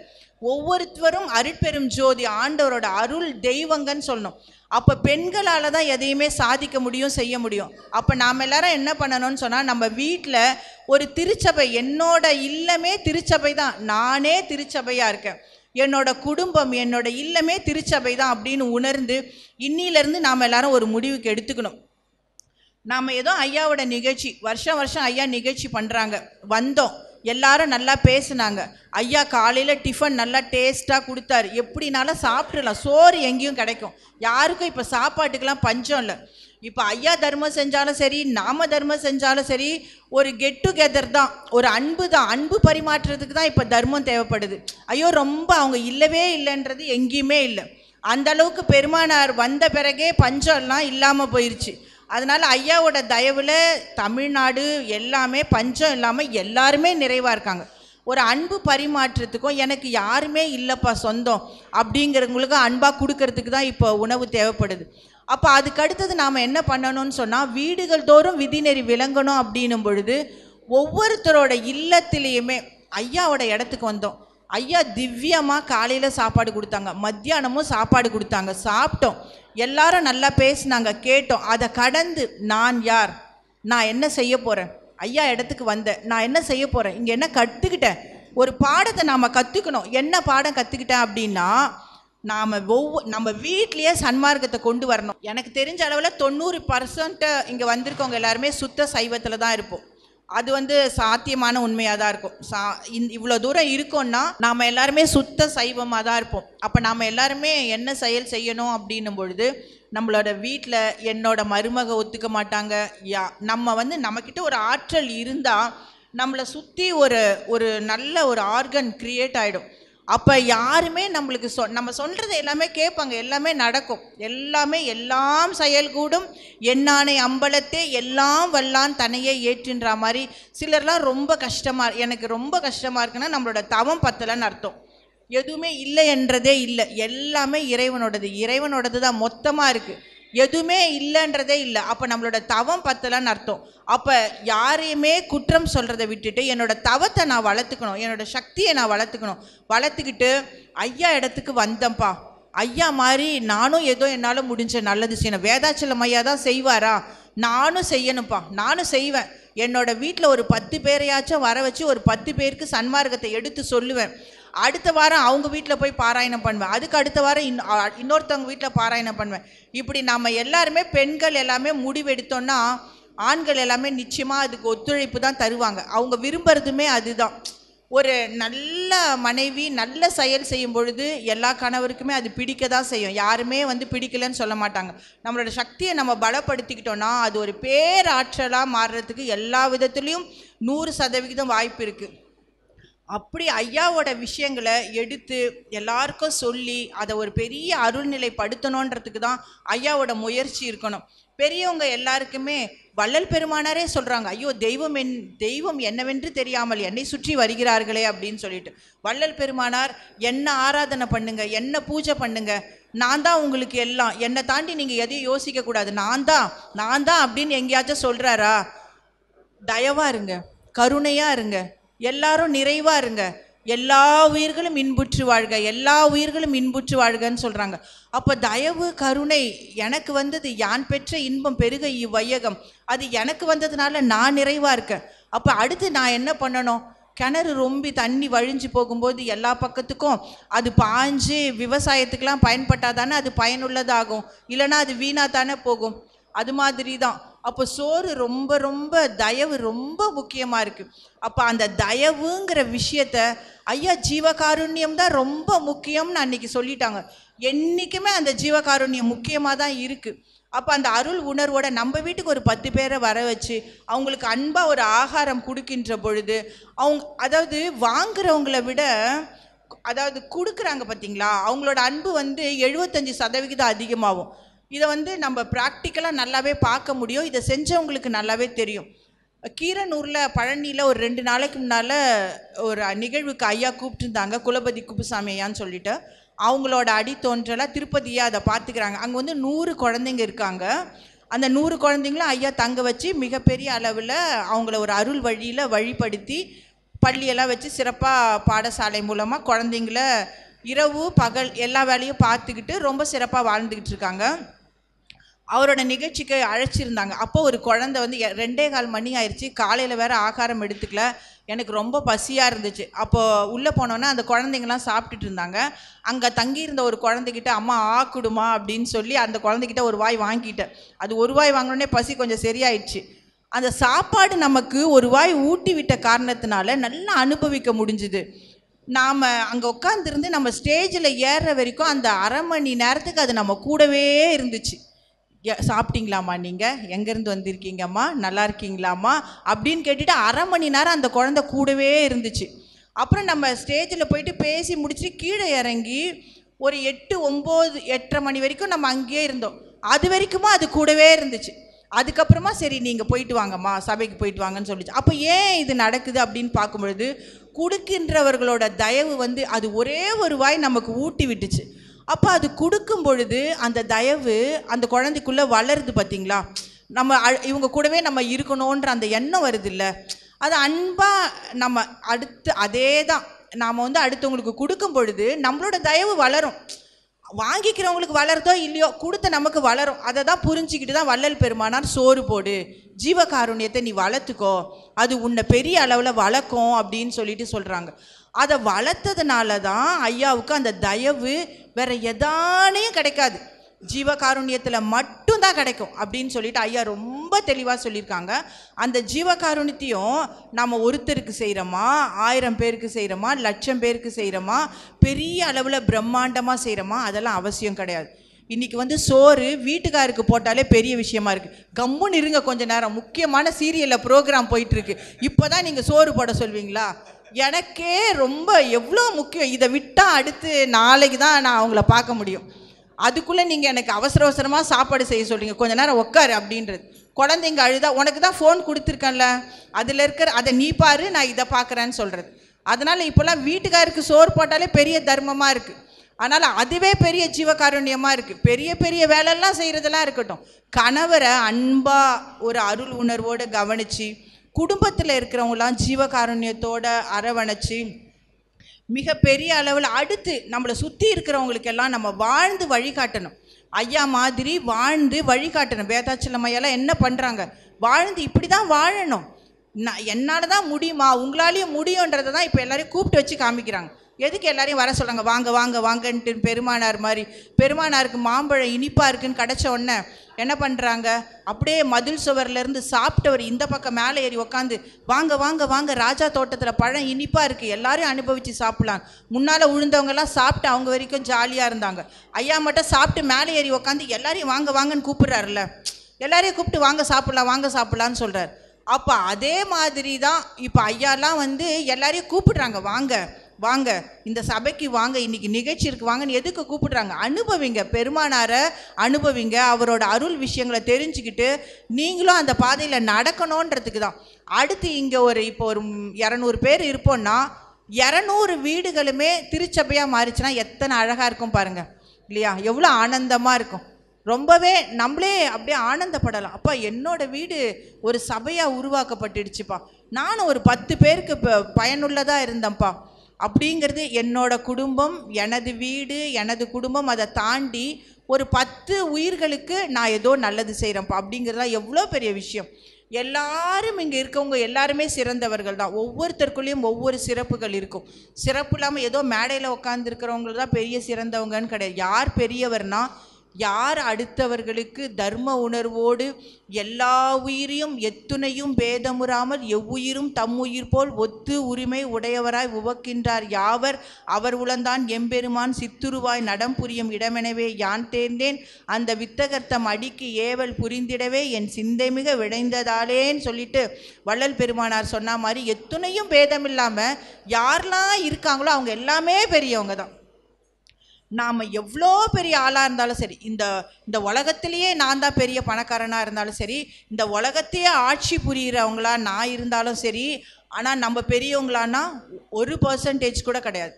ஒவ்வொருத்தரும் அருட்பெரும் ஜோதி ஆண்டவரோட அருள் தெய்வங்கன்னு சொல்லணும் அப்போ பெண்களால் தான் எதையுமே சாதிக்க முடியும் செய்ய முடியும் அப்போ நாம் எல்லாரும் என்ன பண்ணணும்னு சொன்னால் நம்ம வீட்டில் ஒரு திருச்சபை என்னோட இல்லமே திருச்சபை தான் நானே திருச்சபையாக இருக்கேன் என்னோட குடும்பம் என்னோட இல்லமே திருச்சபை தான் அப்படின்னு உணர்ந்து இன்னிலேருந்து நாம் எல்லாரும் ஒரு முடிவுக்கு எடுத்துக்கணும் நாம் ஏதோ ஐயாவோட நிகழ்ச்சி வருஷம் வருஷம் ஐயா நிகழ்ச்சி பண்ணுறாங்க வந்தோம் எல்லாரும் நல்லா பேசுனாங்க ஐயா காலையில் டிஃபன் நல்லா டேஸ்ட்டாக கொடுத்தாரு எப்படினாலும் சாப்பிட்றலாம் சோறு எங்கேயும் கிடைக்கும் யாருக்கும் இப்போ சாப்பாட்டுக்கெல்லாம் பஞ்சம் இல்லை இப்போ ஐயா தர்மம் செஞ்சாலும் சரி நாம தர்மம் செஞ்சாலும் சரி ஒரு கெட் டுகெதர் தான் ஒரு அன்பு தான் அன்பு பரிமாற்றத்துக்கு தான் இப்போ தர்மம் தேவைப்படுது ஐயோ ரொம்ப அவங்க இல்லவே இல்லைன்றது எங்கேயுமே இல்லை அந்த அளவுக்கு பெருமானார் வந்த பிறகே பஞ்சம்லாம் இல்லாமல் போயிடுச்சு அதனால் ஐயாவோட தயவில் தமிழ்நாடு எல்லாமே பஞ்சம் இல்லாமல் எல்லாருமே நிறைவாக இருக்காங்க ஒரு அன்பு பரிமாற்றத்துக்கும் எனக்கு யாருமே இல்லைப்பா சொந்தம் அப்படிங்கிறவங்களுக்கு அன்பாக கொடுக்கறதுக்கு தான் இப்போ உணவு தேவைப்படுது அப்போ அதுக்கு அடுத்தது நாம் என்ன பண்ணணும்னு சொன்னால் வீடுகள் தோறும் விதிநெறி விளங்கணும் அப்படின்னும் பொழுது ஒவ்வொருத்தரோட இல்லத்திலையுமே ஐயாவோட இடத்துக்கு வந்தோம் ஐயா திவ்யமாக காலையில் சாப்பாடு கொடுத்தாங்க மத்தியானமும் சாப்பாடு கொடுத்தாங்க சாப்பிட்டோம் எல்லாரும் நல்லா பேசினாங்க கேட்டோம் அதை கடந்து நான் யார் நான் என்ன செய்ய போகிறேன் ஐயா இடத்துக்கு வந்தேன் நான் என்ன செய்ய போகிறேன் இங்கே என்ன கற்றுக்கிட்டேன் ஒரு பாடத்தை நாம் கற்றுக்கணும் என்ன பாடம் கற்றுக்கிட்டேன் அப்படின்னா நாம் ஒவ்வொ நம்ம வீட்லேயே சன்மார்க்கத்தை கொண்டு வரணும் எனக்கு தெரிஞ்ச அளவில் தொண்ணூறு பர்சன்ட்டு இங்கே வந்திருக்கவங்க எல்லாருமே சுத்த சைவத்தில் தான் இருப்போம் அது வந்து சாத்தியமான உண்மையாக தான் இருக்கும் சா இந் இவ்வளோ தூரம் இருக்கோன்னா நாம் எல்லாருமே சுத்த சைவமாக தான் இருப்போம் அப்போ நாம் எல்லாருமே என்ன செயல் செய்யணும் அப்படின்னும் பொழுது நம்மளோட வீட்டில் என்னோட மருமக ஒத்துக்க மாட்டாங்க யா நம்ம வந்து நம்மக்கிட்ட ஒரு ஆற்றல் இருந்தால் நம்மளை சுற்றி ஒரு ஒரு நல்ல ஒரு ஆர்கன் க்ரியேட் ஆகிடும் அப்போ யாருமே நம்மளுக்கு சொ நம்ம சொல்கிறது எல்லாமே கேட்பாங்க எல்லாமே நடக்கும் எல்லாமே எல்லாம் செயல்கூடும் என்னானை அம்பலத்தே எல்லாம் வல்லான் தனையே ஏற்றின்ற மாதிரி சிலர்லாம் ரொம்ப கஷ்டமாக எனக்கு ரொம்ப கஷ்டமாக இருக்குன்னா நம்மளோட தவம் பத்தலைன்னு அர்த்தம் எதுவுமே இல்லை என்றதே இல்லை எல்லாமே இறைவனோடது இறைவனோடது தான் மொத்தமாக இருக்குது எதுவுமே இல்லைன்றதே இல்லை அப்போ நம்மளோட தவம் பத்தலன்னு அர்த்தம் அப்போ யாரையுமே குற்றம் சொல்கிறத விட்டுட்டு என்னோட தவத்தை நான் வளர்த்துக்கணும் என்னோட சக்தியை நான் வளர்த்துக்கணும் வளர்த்துக்கிட்டு ஐயா இடத்துக்கு வந்தேன்ப்பா ஐயா மாதிரி நானும் ஏதோ என்னால் முடிஞ்ச நல்லது செய்யணும் வேதாச்சலம் ஐயா தான் செய்வாரா நானும் செய்யணும்ப்பா நானும் செய்வேன் என்னோடய வீட்டில் ஒரு பத்து பேரையாச்சும் வர வச்சு ஒரு பத்து பேருக்கு சன்மார்க்கத்தை எடுத்து சொல்லுவேன் அடுத்த வாரம் அவங்க வீட்டில் போய் பாராயணம் பண்ணுவேன் அதுக்கு அடுத்த வாரம் இன் இன்னொருத்தவங்க வீட்டில் பாராயணம் பண்ணுவேன் இப்படி நம்ம எல்லாருமே பெண்கள் எல்லாமே முடிவெடுத்தோன்னா ஆண்கள் எல்லாமே நிச்சயமாக அதுக்கு ஒத்துழைப்பு தான் தருவாங்க அவங்க விரும்புறதுமே அதுதான் ஒரு நல்ல மனைவி நல்ல செயல் செய்யும் பொழுது எல்லா கணவருக்குமே அது பிடிக்க தான் செய்யும் யாருமே வந்து பிடிக்கலன்னு சொல்ல மாட்டாங்க நம்மளோட சக்தியை நம்ம பலப்படுத்திக்கிட்டோன்னா அது ஒரு பேராற்றலாக மாறுறதுக்கு எல்லா விதத்துலேயும் நூறு சதவிகிதம் வாய்ப்பு இருக்குது அப்படி ஐயாவோட விஷயங்களை எடுத்து எல்லாருக்கும் சொல்லி அதை ஒரு பெரிய அருள்நிலைப்படுத்தணுன்றதுக்கு தான் ஐயாவோட முயற்சி இருக்கணும் பெரியவங்க எல்லாருக்குமே வள்ளல் பெருமானாரே சொல்கிறாங்க ஐயோ தெய்வம் என் தெய்வம் என்னவென்று தெரியாமல் என்னை சுற்றி வருகிறார்களே அப்படின்னு சொல்லிட்டு வள்ளல் பெருமானார் என்ன ஆராதனை பண்ணுங்க என்ன பூஜை பண்ணுங்க நான் தான் உங்களுக்கு எல்லாம் என்னை தாண்டி நீங்கள் எதையும் யோசிக்கக்கூடாது நான் தான் நான் தான் அப்படின்னு எங்கேயாச்சும் சொல்கிறாரா தயவாக இருங்க கருணையாக இருங்க எல்லாரும் நிறைவாக இருங்க எல்லா உயிர்களும் இன்புற்று வாழ்க எல்லா உயிர்களும் இன்புற்று வாழ்கன்னு சொல்கிறாங்க அப்போ தயவு கருணை எனக்கு வந்தது யான் பெற்ற இன்பம் பெருக இவ்வையகம் அது எனக்கு வந்ததுனால நான் நிறைவாக இருக்கேன் அப்போ அடுத்து நான் என்ன பண்ணணும் கிணறு ரொம்பி தண்ணி வழிஞ்சு போகும்போது எல்லா பக்கத்துக்கும் அது பாஞ்சு விவசாயத்துக்கெலாம் பயன்பட்டால் தானே அது பயனுள்ளதாகும் இல்லைன்னா அது வீணாக தானே போகும் அது மாதிரி தான் அப்போ சோறு ரொம்ப ரொம்ப தயவு ரொம்ப முக்கியமாக இருக்குது அப்போ அந்த தயவுங்கிற விஷயத்த ஐயா ஜீவகாருண்யம் தான் ரொம்ப முக்கியம்னு அன்றைக்கி சொல்லிட்டாங்க என்றைக்குமே அந்த ஜீவகாருண்யம் முக்கியமாக தான் இருக்குது அப்போ அந்த அருள் உணர்வோட நம்ம வீட்டுக்கு ஒரு பத்து பேரை வர வச்சு அவங்களுக்கு அன்பாக ஒரு ஆகாரம் கொடுக்கின்ற பொழுது அவங்க அதாவது வாங்குறவங்களை விட அதாவது கொடுக்குறாங்க பார்த்தீங்களா அவங்களோட அன்பு வந்து எழுபத்தஞ்சி சதவிகிதம் அதிகமாகும் இதை வந்து நம்ம ப்ராக்டிக்கலாக நல்லாவே பார்க்க முடியும் இதை செஞ்சவங்களுக்கு நல்லாவே தெரியும் கீரனூரில் பழனியில் ஒரு ரெண்டு நாளைக்கு முன்னால் ஒரு நிகழ்வுக்கு ஐயா கூப்பிட்டுருந்தாங்க குலபதி குப்புசாமி ஐயான்னு சொல்லிவிட்டு அவங்களோட அடி திருப்பதியாக அதை பார்த்துக்கிறாங்க அங்கே வந்து நூறு குழந்தைங்க இருக்காங்க அந்த நூறு குழந்தைங்களும் ஐயா தங்க வச்சு மிகப்பெரிய அளவில் அவங்கள ஒரு அருள் வழியில் வழிப்படுத்தி பள்ளியெல்லாம் வச்சு சிறப்பாக பாடசாலை மூலமாக குழந்தைங்கள இரவு பகல் எல்லா வேலையும் பார்த்துக்கிட்டு ரொம்ப சிறப்பாக வாழ்ந்துக்கிட்டு இருக்காங்க அவரோட நிகழ்ச்சிக்கு அழைச்சிருந்தாங்க அப்போ ஒரு குழந்தை வந்து ரெண்டே கால் மணி ஆயிடுச்சு காலையில் வேற ஆகாரம் எடுத்துக்கல எனக்கு ரொம்ப பசியாக இருந்துச்சு அப்போது உள்ளே போனோன்னே அந்த குழந்தைங்கலாம் சாப்பிட்டுட்டு இருந்தாங்க அங்கே தங்கியிருந்த ஒரு குழந்தைகிட்ட அம்மா ஆக்குடுமா அப்படின்னு சொல்லி அந்த குழந்தைகிட்ட ஒரு வாய் வாங்கிட்டேன் அது ஒரு வாய் வாங்கினோடனே பசி கொஞ்சம் சரியாயிடுச்சு அந்த சாப்பாடு நமக்கு ஒரு வாய் ஊட்டி விட்ட காரணத்தினால நல்லா அனுபவிக்க முடிஞ்சுது நாம் அங்கே உட்காந்துருந்து நம்ம ஸ்டேஜில் ஏறுற வரைக்கும் அந்த அரை மணி நேரத்துக்கு அது நம்ம கூடவே இருந்துச்சு சாப்பிட்டீங்களாம்மா நீங்கள் எங்கேருந்து வந்திருக்கீங்கம்மா நல்லா இருக்கீங்களாம்மா அப்படின்னு கேட்டுட்டு அரை மணி நேரம் அந்த குழந்த கூடவே இருந்துச்சு அப்புறம் நம்ம ஸ்டேஜில் போயிட்டு பேசி முடிச்சுட்டு கீழே இறங்கி ஒரு எட்டு ஒம்பது எட்டரை மணி வரைக்கும் நம்ம அங்கேயே இருந்தோம் அது வரைக்குமா அது கூடவே இருந்துச்சு அதுக்கப்புறமா சரி நீங்கள் போயிட்டு வாங்கம்மா சபைக்கு போயிட்டு வாங்கன்னு சொல்லிச்சு அப்போ ஏன் இது நடக்குது அப்படின்னு பார்க்கும்பொழுது கொடுக்கின்றவர்களோட தயவு வந்து அது ஒரே ஒரு வாய் நமக்கு ஊட்டி விட்டுச்சு அப்போ அது கொடுக்கும் பொழுது அந்த தயவு அந்த குழந்தைக்குள்ளே வளருது பார்த்தீங்களா நம்ம இவங்க கூடவே நம்ம இருக்கணுன்ற அந்த எண்ணம் வருது இல்லை அது அன்பாக நம்ம அடுத்து அதே தான் நாம் வந்து அடுத்தவங்களுக்கு கொடுக்கும் பொழுது நம்மளோட தயவு வளரும் வாங்கிக்கிறவங்களுக்கு வளருதோ இல்லையோ கொடுத்த நமக்கு வளரும் அதை தான் புரிஞ்சிக்கிட்டு தான் வள்ளல் பெருமானார் சோறு போடு ஜீவகாருண்யத்தை நீ வளர்த்துக்கோ அது உன்னை பெரிய அளவில் வளர்க்கும் அப்படின்னு சொல்லிட்டு சொல்கிறாங்க அதை வளர்த்ததுனால தான் ஐயாவுக்கு அந்த தயவு வேற எதானையும் கிடைக்காது ஜீவகாருண்யத்தில் மட்டும்தான் கிடைக்கும் அப்படின்னு சொல்லிட்டு ஐயா ரொம்ப தெளிவாக சொல்லியிருக்காங்க அந்த ஜீவகாருண்யத்தையும் நம்ம ஒருத்தருக்கு செய்கிறோமா ஆயிரம் பேருக்கு செய்கிறோமா லட்சம் பேருக்கு செய்கிறோமா பெரிய அளவில் பிரம்மாண்டமாக செய்கிறோமா அதெல்லாம் அவசியம் கிடையாது இன்றைக்கி வந்து சோறு வீட்டுக்காருக்கு போட்டாலே பெரிய விஷயமா இருக்குது கம்முன்னு இருங்க கொஞ்சம் நேரம் முக்கியமான சீரியலில் ப்ரோக்ராம் போயிட்டுருக்கு இப்போ தான் நீங்கள் சோறு போட சொல்வீங்களா எனக்கே ரொம்ப எவ்வளோ முக்கியம் இதை விட்டால் அடுத்து நாளைக்கு தான் நான் அவங்கள பார்க்க முடியும் அதுக்குள்ளே நீங்கள் எனக்கு அவசர அவசரமாக சாப்பாடு செய்ய சொல்கிறீங்க கொஞ்ச நேரம் உட்காரு அப்படின்றது குழந்தைங்க அழுதா உனக்கு தான் ஃபோன் கொடுத்துருக்கேன்ல அதில் இருக்கிற அதை நீ பாரு நான் இதை பார்க்குறேன்னு சொல்கிறது அதனால் இப்போல்லாம் வீட்டுக்காருக்கு சோறு போட்டாலே பெரிய தர்மமாக இருக்குது அதனால் அதுவே பெரிய ஜீவகாருண்யமாக இருக்குது பெரிய பெரிய வேலைலாம் செய்கிறதெல்லாம் இருக்கட்டும் கணவரை அன்பாக ஒரு அருள் உணர்வோடு கவனித்து குடும்பத்தில் இருக்கிறவங்களாம் ஜீவகாருண்யத்தோடு அரவணைச்சு மிகப்பெரிய அளவில் அடுத்து நம்மளை சுற்றி இருக்கிறவங்களுக்கெல்லாம் நம்ம வாழ்ந்து வழிகாட்டணும் ஐயா மாதிரி வாழ்ந்து வழிகாட்டணும் வேதாச்சலம் ஐயாலாம் என்ன பண்ணுறாங்க வாழ்ந்து இப்படி தான் வாழணும் நான் என்னால் தான் முடியுமா உங்களாலேயும் முடியுன்றதை தான் இப்போ எல்லோரையும் கூப்பிட்டு வச்சு காமிக்கிறாங்க எதுக்கு எல்லாரையும் வர சொல்கிறாங்க வாங்க வாங்க வாங்கன்ட்டு பெருமானார் மாதிரி பெருமானாருக்கு மாம்பழம் இனிப்பாக இருக்குன்னு கிடச்ச உடனே என்ன பண்ணுறாங்க அப்படியே மதில் சுவர்லேருந்து சாப்பிட்டவர் இந்த பக்கம் மேலே ஏறி உக்காந்து வாங்க வாங்க வாங்க ராஜா தோட்டத்தில் பழம் இனிப்பாக இருக்குது எல்லாரையும் அனுபவித்து சாப்பிட்லாம் முன்னால் உழுந்தவங்கெல்லாம் சாப்பிட்டு அவங்க வரைக்கும் ஜாலியாக இருந்தாங்க ஐயா மட்டும் சாப்பிட்டு மேலே ஏறி உக்காந்து எல்லாரையும் வாங்க வாங்கன்னு கூப்பிட்றாருல்ல எல்லாரையும் கூப்பிட்டு வாங்க சாப்பிட்லாம் வாங்க சாப்பிட்லான்னு சொல்கிறார் அப்போ அதே மாதிரி தான் இப்போ ஐயாலாம் வந்து எல்லாரையும் கூப்பிடுறாங்க வாங்க வாங்க இந்த சபைக்கு வாங்க இன்னைக்கு நிகழ்ச்சி இருக்கு வாங்கன்னு எதுக்கு கூப்பிடுறாங்க அனுபவிங்க பெருமானாரை அனுபவிங்க அவரோட அருள் விஷயங்களை தெரிஞ்சுக்கிட்டு நீங்களும் அந்த பாதையில் நடக்கணுன்றதுக்கு தான் அடுத்து இங்கே ஒரு இப்போ ஒரு இரநூறு பேர் இருப்போம்னா இரநூறு வீடுகளுமே திருச்சபையாக மாறிச்சுன்னா எத்தனை அழகாக இருக்கும் பாருங்கள் இல்லையா எவ்வளோ ஆனந்தமாக இருக்கும் ரொம்பவே நம்மளே அப்படியே ஆனந்தப்படலாம் அப்பா என்னோட வீடு ஒரு சபையாக உருவாக்கப்பட்டுடுச்சுப்பா நானும் ஒரு பத்து பேருக்கு பயனுள்ளதாக இருந்தேன்ப்பா அப்படிங்கிறது என்னோட குடும்பம் எனது வீடு எனது குடும்பம் அதை தாண்டி ஒரு பத்து உயிர்களுக்கு நான் ஏதோ நல்லது செய்கிறேன்ப்பா அப்படிங்கிறது தான் எவ்வளோ பெரிய விஷயம் எல்லாரும் இங்கே இருக்கவங்க எல்லாருமே சிறந்தவர்கள் தான் ஒவ்வொருத்தருக்குள்ளேயும் ஒவ்வொரு சிறப்புகள் இருக்கும் சிறப்பு இல்லாமல் ஏதோ மேடையில் உட்காந்துருக்கிறவங்களுக்கு தான் பெரிய சிறந்தவங்கன்னு கிடையாது யார் பெரியவர்னால் யார் அடுத்தவர்களுக்கு தர்ம உணர்வோடு எல்லா உயிரையும் எத்துணையும் பேதமுறாமல் எவ்வுயிரும் தம் உயிர் போல் ஒத்து உரிமை உடையவராய் உவக்கின்றார் யாவர் அவர் உளந்தான் எம்பெருமான் சித்துருவாய் நடம் புரியும் இடமெனவே யான் தேர்ந்தேன் அந்த வித்தகர்த்தம் அடிக்கு ஏவல் புரிந்திடவே என் சிந்தை மிக விளைந்ததாலேன்னு சொல்லிட்டு வள்ளல் பெருமானார் சொன்ன மாதிரி எத்துணையும் பேதமில்லாமல் யாரெல்லாம் இருக்காங்களோ அவங்க எல்லாமே பெரியவங்க தான் நாம் எவ்வளோ பெரிய ஆளாக இருந்தாலும் சரி இந்த இந்த உலகத்திலேயே நான் தான் பெரிய பணக்காரனாக இருந்தாலும் சரி இந்த உலகத்தையே ஆட்சி புரிகிறவங்களா நான் இருந்தாலும் சரி ஆனால் நம்ம பெரியவங்களான்னா ஒரு பர்சன்டேஜ் கூட கிடையாது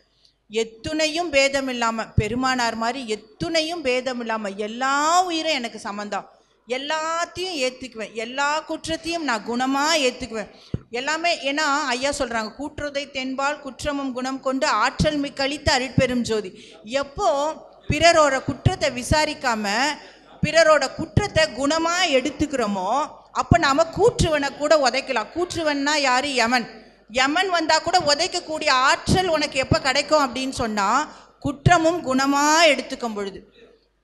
எத்துணையும் பேதம் இல்லாமல் பெருமானார் மாதிரி எத்துணையும் பேதம் இல்லாமல் எல்லா உயிரும் எனக்கு சமந்தான் எல்லாத்தையும் ஏற்றுக்குவேன் எல்லா குற்றத்தையும் நான் குணமாக ஏற்றுக்குவேன் எல்லாமே ஏன்னா ஐயா சொல்கிறாங்க கூற்றுதை தென்பால் குற்றமும் குணம் கொண்டு ஆற்றல் மிக்களித்த அருட்பெரும் ஜோதி எப்போ பிறரோட குற்றத்தை விசாரிக்காம பிறரோட குற்றத்தை குணமாக எடுத்துக்கிறோமோ அப்போ நாம் கூற்றுவனை கூட உதைக்கலாம் கூற்றுவன்னா யார் யமன் யமன் வந்தால் கூட உதைக்கக்கூடிய ஆற்றல் உனக்கு எப்போ கிடைக்கும் அப்படின்னு சொன்னால் குற்றமும் குணமாக எடுத்துக்கும் பொழுது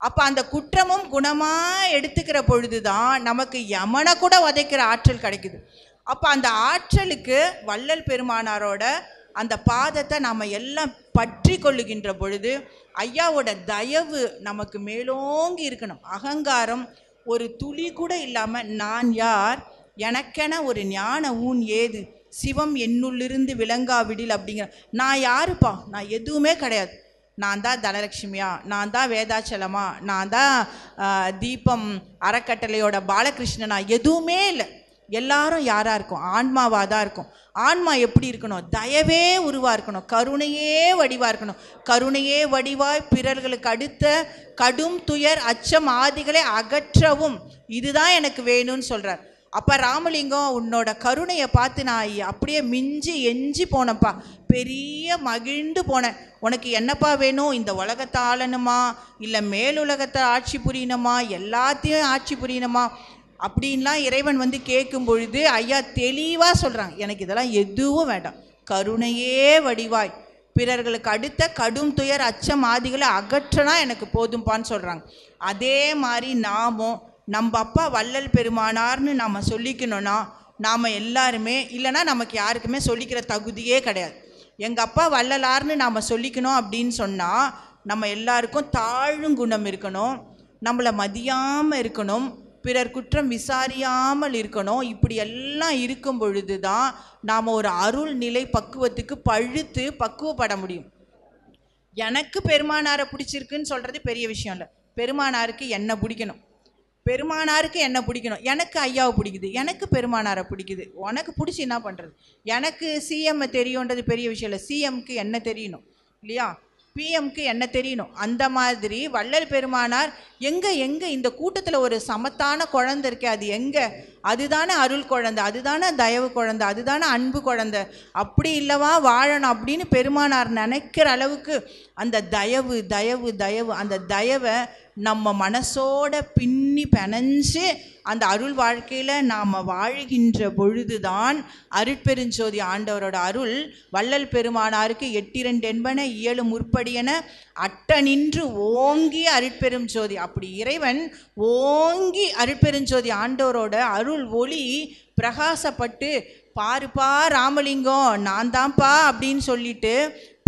அப்போ அந்த குற்றமும் குணமாக எடுத்துக்கிற பொழுது தான் நமக்கு யமனை கூட உதைக்கிற ஆற்றல் கிடைக்குது அப்போ அந்த ஆற்றலுக்கு வள்ளல் பெருமானாரோட அந்த பாதத்தை நாம் எல்லாம் பற்றி கொள்ளுகின்ற பொழுது ஐயாவோட தயவு நமக்கு மேலோங்கி இருக்கணும் அகங்காரம் ஒரு துளி கூட இல்லாமல் நான் யார் எனக்கென ஒரு ஞான ஊன் ஏது சிவம் என்னுள்ளிருந்து விளங்காவிடில் அப்படிங்கிற நான் யாருப்பா நான் எதுவுமே கிடையாது நான் தான் தனலட்சுமியா நான் தான் வேதாச்சலமா நான் தான் தீபம் அறக்கட்டளையோட பாலகிருஷ்ணனா எதுவுமே இல்லை எல்லாரும் யாராக இருக்கும் ஆன்மாவாக தான் இருக்கும் ஆன்மா எப்படி இருக்கணும் தயவே உருவாக இருக்கணும் கருணையே வடிவாக இருக்கணும் கருணையே வடிவாய் பிறர்களுக்கு அடுத்த கடும் துயர் அச்சம் ஆதிகளை அகற்றவும் இதுதான் எனக்கு வேணும்னு சொல்கிறார் அப்போ ராமலிங்கம் உன்னோட கருணையை பார்த்து நான் அப்படியே மிஞ்சி எஞ்சி போனப்பா பெரிய மகிழ்ந்து போனேன் உனக்கு என்னப்பா வேணும் இந்த உலகத்தை ஆளணுமா இல்லை மேலுலகத்தை ஆட்சி புரியணுமா எல்லாத்தையும் ஆட்சி புரியணுமா அப்படின்லாம் இறைவன் வந்து கேட்கும் பொழுது ஐயா தெளிவாக சொல்கிறாங்க எனக்கு இதெல்லாம் எதுவும் வேண்டாம் கருணையே வடிவாய் பிறர்களுக்கு அடுத்த கடும் துயர் அச்சம் ஆதிகளை அகற்றனா எனக்கு போதும்பான்னு சொல்கிறாங்க அதே மாதிரி நாமும் நம்ம அப்பா வள்ளல் பெருமானார்னு நாம் சொல்லிக்கணும்னா நாம் எல்லாருமே இல்லைன்னா நமக்கு யாருக்குமே சொல்லிக்கிற தகுதியே கிடையாது எங்கள் அப்பா வள்ளலார்னு நாம் சொல்லிக்கணும் அப்படின்னு சொன்னால் நம்ம எல்லாருக்கும் தாழும் குணம் இருக்கணும் நம்மளை மதியாமல் இருக்கணும் பிறர் குற்றம் விசாரியாமல் இருக்கணும் இப்படி எல்லாம் இருக்கும் பொழுது தான் நாம் ஒரு அருள் நிலை பக்குவத்துக்கு பழுத்து பக்குவப்பட முடியும் எனக்கு பெருமானாரை பிடிச்சிருக்குன்னு சொல்கிறது பெரிய விஷயம் இல்லை பெருமானாருக்கு என்ன பிடிக்கணும் பெருமானாருக்கு என்ன பிடிக்கணும் எனக்கு ஐயாவை பிடிக்குது எனக்கு பெருமானாரை பிடிக்குது உனக்கு பிடிச்சி என்ன பண்ணுறது எனக்கு சிஎம்மை தெரியுன்றது பெரிய விஷயம் இல்லை சிஎம்க்கு என்ன தெரியணும் இல்லையா பிஎம்க்கு என்ன தெரியணும் அந்த மாதிரி வள்ளல் பெருமானார் எங்கே எங்கே இந்த கூட்டத்தில் ஒரு சமத்தான குழந்த இருக்கே அது எங்கே அதுதானே அருள் குழந்தை அதுதானே தயவு குழந்தை அதுதானே அன்பு குழந்தை அப்படி இல்லவா வாழணும் அப்படின்னு பெருமானார் நினைக்கிற அளவுக்கு அந்த தயவு தயவு தயவு அந்த தயவை நம்ம மனசோட பின்னி பெனஞ்சு அந்த அருள் வாழ்க்கையில் நாம் வாழ்கின்ற பொழுதுதான் அருட்பெருஞ்சோதி ஆண்டவரோட அருள் வள்ளல் பெருமானாருக்கு எட்டிரண்டு என்பன இயலு முற்படியன அட்ட நின்று ஓங்கி அருட்பெரும் ஜோதி அப்படி இறைவன் ஓங்கி அருட்பெருஞ்சோதி ஆண்டவரோட அருள் ஒளி பிரகாசப்பட்டு பாருப்பா ராமலிங்கம் நான் தான்ப்பா அப்படின்னு சொல்லிட்டு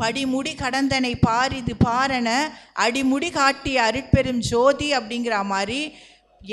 படிமுடி கடந்தனை பாரிது பாரன அடிமுடி காட்டி அருட்பெரும் ஜோதி அப்படிங்கிற மாதிரி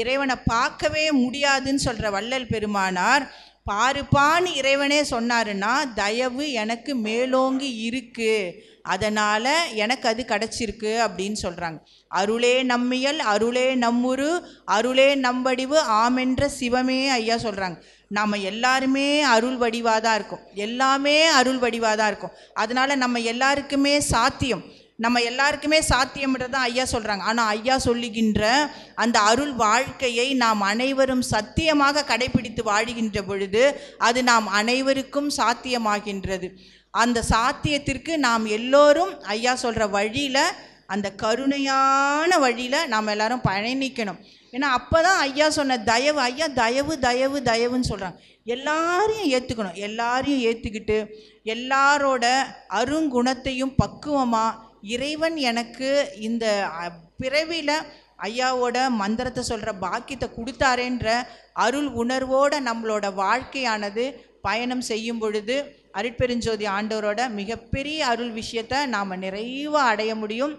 இறைவனை பார்க்கவே முடியாதுன்னு சொல்கிற வள்ளல் பெருமானார் பாருப்பான்னு இறைவனே சொன்னாருன்னா தயவு எனக்கு மேலோங்கி இருக்குது அதனால் எனக்கு அது கிடச்சிருக்கு அப்படின்னு சொல்கிறாங்க அருளே நம்மியல் அருளே நம்முரு அருளே நம்படிவு ஆமென்ற சிவமே ஐயா சொல்கிறாங்க நாம் எல்லாருமே அருள் வடிவாக தான் இருக்கும் எல்லாமே அருள் வடிவாக தான் இருக்கும் அதனால் நம்ம எல்லாருக்குமே சாத்தியம் நம்ம எல்லாருக்குமே சாத்தியம்ன்றது தான் ஐயா சொல்கிறாங்க ஆனால் ஐயா சொல்லுகின்ற அந்த அருள் வாழ்க்கையை நாம் அனைவரும் சத்தியமாக கடைபிடித்து வாழுகின்ற பொழுது அது நாம் அனைவருக்கும் சாத்தியமாகின்றது அந்த சாத்தியத்திற்கு நாம் எல்லோரும் ஐயா சொல்கிற வழியில் அந்த கருணையான வழியில் நாம் எல்லோரும் பயணிக்கணும் ஏன்னா அப்போ தான் ஐயா சொன்ன தயவு ஐயா தயவு தயவு தயவுன்னு சொல்கிறாங்க எல்லாரையும் ஏற்றுக்கணும் எல்லாரையும் ஏற்றுக்கிட்டு எல்லாரோட அருங்குணத்தையும் பக்குவமாக இறைவன் எனக்கு இந்த பிறவியில் ஐயாவோட மந்திரத்தை சொல்கிற பாக்கியத்தை கொடுத்தாரேன்ற அருள் உணர்வோடு நம்மளோட வாழ்க்கையானது பயணம் செய்யும் பொழுது அருட்பெருஞ்சோதி ஆண்டவரோட மிகப்பெரிய அருள் விஷயத்தை நாம் நிறைவாக அடைய முடியும்